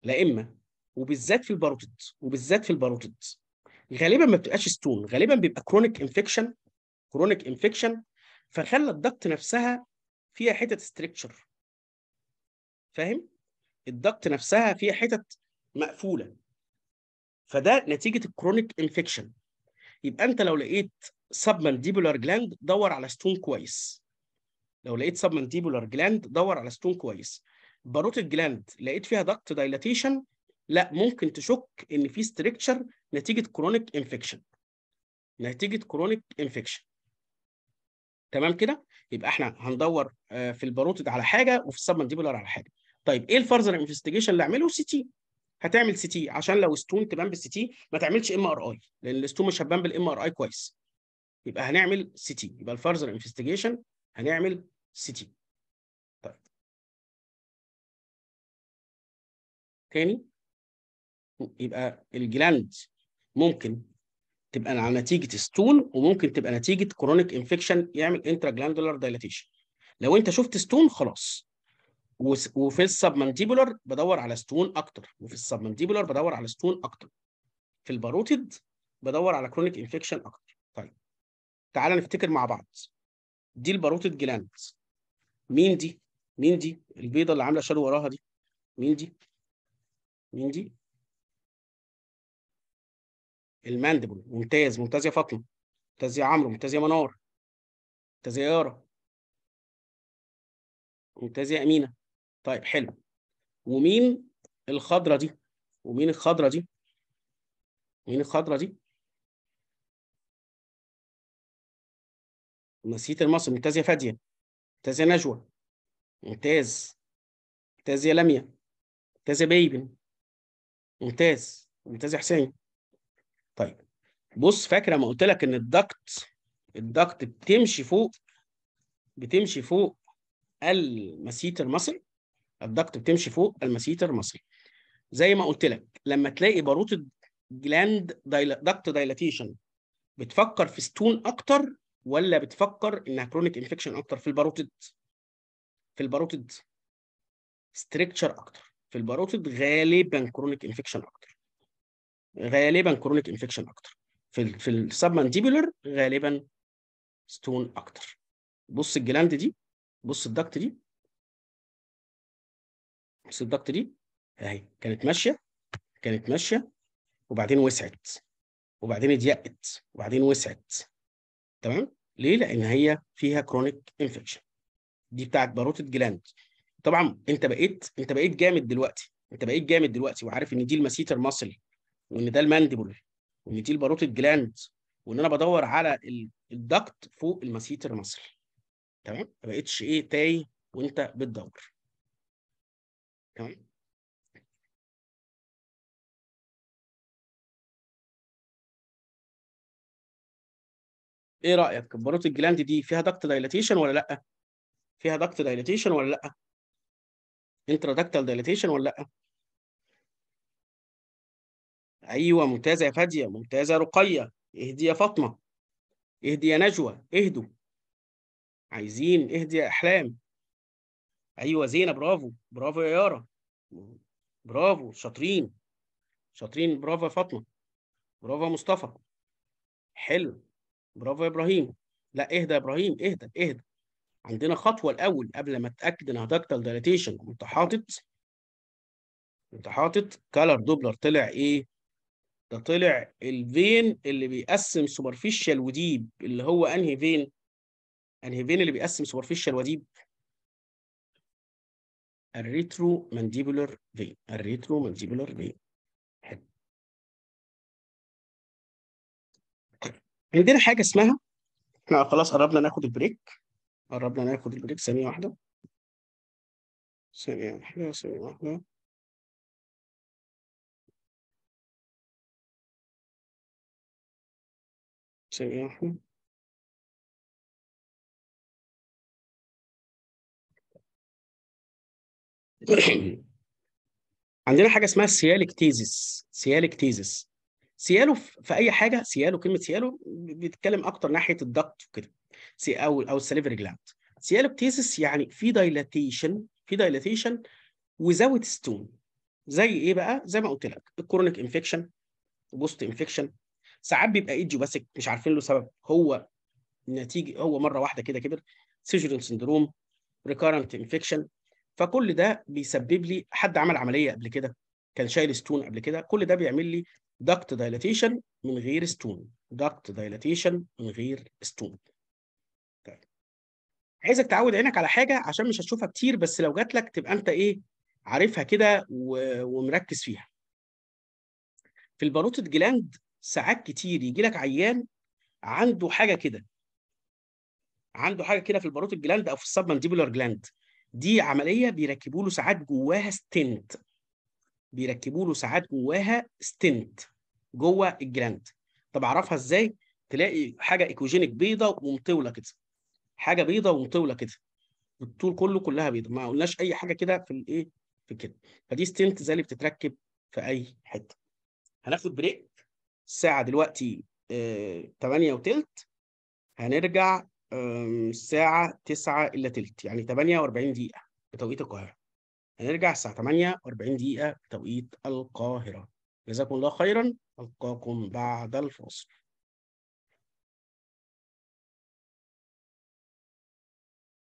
لا اما وبالذات في الباروتيد وبالذات في الباروتيد غالبا ما بتبقاش ستون غالبا بيبقى كرونيك انفكشن كرونيك انفكشن فخلى الضغط نفسها فيها حتت ستريكتشر فاهم الضغط نفسها فيها حتت مقفوله فده نتيجه الكرونيك انفكشن يبقى انت لو لقيت سب مانديبولار جلاند دور على ستون كويس لو لقيت سب مانديبولار جلاند دور على ستون كويس باروت الجلاند لقيت فيها دكت دايلاتيشن لا ممكن تشك ان في ستريكتشر نتيجه كرونيك انفكشن نتيجه كرونيك انفكشن تمام كده يبقى احنا هندور آه، في الباروتد على حاجه وفي السب مانديبولار على حاجه طيب ايه الفرزر انفستيجيشن اللي اعمله سي تي هتعمل سي تي عشان لو ستون تبان بالسي تي ما تعملش ام ار اي لان الستون مش هتبان بالام ار اي كويس يبقى هنعمل سي تي يبقى الفرزر انفستيجيشن هنعمل سي تي طيب تاني يبقى الجلاند ممكن تبقى على نتيجه ستون وممكن تبقى نتيجه كرونيك انفكشن يعمل انترا جلاندولار دايلاتيشن لو انت شفت ستون خلاص وفي السبمانديبولر بدور على ستون اكتر وفي السبمانديبولر بدور على ستون اكتر في الباروتيد بدور على كرونيك انفكشن اكتر طيب تعالى نفتكر مع بعض دي الباروتيد جلاند مين دي مين دي البيضه اللي عامله شالو وراها دي مين دي مين دي المانديبول ممتاز ممتاز يا فاطمه ممتاز يا عمرو ممتاز يا منار ممتاز يا يارا ممتاز يا امينه طيب حلو ومين الخضره دي ومين الخضره دي مين الخضره دي نسيت المصري ممتاز يا فاديه ممتاز يا نجوى ممتاز ممتاز يا لميا ممتاز يا بيبن ممتاز ممتاز يا حسين طيب بص فاكر لما قلت لك ان الضغط الضغط بتمشي فوق بتمشي فوق المسيت المصري الضغط بتمشي فوق المسيتر مصري زي ما قلت لك لما تلاقي باروت جلاند ضغط دايلاتيشن بتفكر في ستون اكتر ولا بتفكر انها كرونيك انفكشن اكتر في الباروتد في الباروتد ستريكتشر اكتر في الباروتد غالبا كرونيك انفكشن اكتر غالبا كرونيك انفكشن اكتر في الـ في السبمانديبولر غالبا ستون اكتر بص الجلاند دي بص الدكت دي حس الضغط دي اهي كانت ماشيه كانت ماشيه وبعدين وسعت وبعدين اتيقت وبعدين وسعت تمام ليه لان هي فيها كرونيك انفكشن دي بتاعت باروتيد جلاند طبعا انت بقيت انت بقيت جامد دلوقتي انت بقيت جامد دلوقتي وعارف ان دي المسيتر ماسل وان ده المانديبل وان دي الباروتيد جلاند وان انا بدور على الضغط فوق المسيتر ماسل تمام ما بقتش ايه تايه وانت بتدور اه. ايه رايك كبروت الجلاند دي فيها دكت دايليتيشن ولا لا فيها دكت دايليتيشن ولا لا انترا داكتال دايليتيشن ولا لا ايوه ممتازه يا فاديه ممتازه يا رقيه اهدي يا فاطمه اهدي يا نجوى اهدوا عايزين اهدي يا احلام ايوه زينه برافو برافو يا يارا برافو شاطرين شاطرين برافو يا فاطمه برافو يا مصطفى حلو برافو يا ابراهيم لا اهدى يا ابراهيم اهدى اهدى عندنا خطوه الاول قبل ما اتاكد انها داكتال دايليتيشن كنت حاطط كنت حاطط كالر دوبلر طلع ايه ده طلع الفين اللي بيقسم سوبرفيشال وديب اللي هو انهي فين انهي فين اللي بيقسم سوبرفيشال وديب الريترو مانديبولر في الريترو مانديبولر في عندنا حاجه اسمها احنا خلاص قربنا ناخد البريك قربنا ناخد البريك ثانيه واحده ثانيه واحده ثانيه واحده ثانيه واحده عندنا حاجه اسمها السيالك تيزس سيالك تيزس سيالو في اي حاجه سيالو كلمه سيالو بيتكلم اكتر ناحيه الضغط وكده سي او او السليفري جلاند سيالو تيزس يعني في دايلاتيشن في دايلاتيشن وزاويه ستون زي ايه بقى زي ما قلت لك الكرونيك انفكشن بوست انفكشن ساعات بيبقى بس مش عارفين له سبب هو نتيجه هو مره واحده كده كبر سيجرين سندروم ريكارنت انفكشن فكل ده بيسبب لي حد عمل عمليه قبل كده كان شايل ستون قبل كده كل ده بيعمل لي دكت دايلاتيشن من غير ستون دكت دايلاتيشن من غير ستون طيب. عايزك تعود عينك على حاجه عشان مش هتشوفها كتير بس لو جات لك تبقى انت ايه عارفها كده ومركز فيها في الباروتيد جلاند ساعات كتير يجي لك عيان عنده حاجه كده عنده حاجه كده في الباروتيد جلاند او في السب جلاند دي عمليه بيركبوا له ساعات جواها ستنت بيركبوا له ساعات جواها ستنت جوه الجلاند طب اعرفها ازاي تلاقي حاجه ايكوجينيك بيضه ومطوله كده حاجه بيضه ومطوله كده الطول كله كلها بيضه ما قلناش اي حاجه كده في الايه في كده فدي ستنت زي اللي بتتركب في اي حته هناخد بريك الساعه دلوقتي 8 آه، وثلث هنرجع الساعة 9 إلا تلت يعني 48 دقيقة بتوقيت القاهرة هنرجع الساعة 48 دقيقة بتوقيت القاهرة جزاكم الله خيرا ألقاكم بعد الفاصل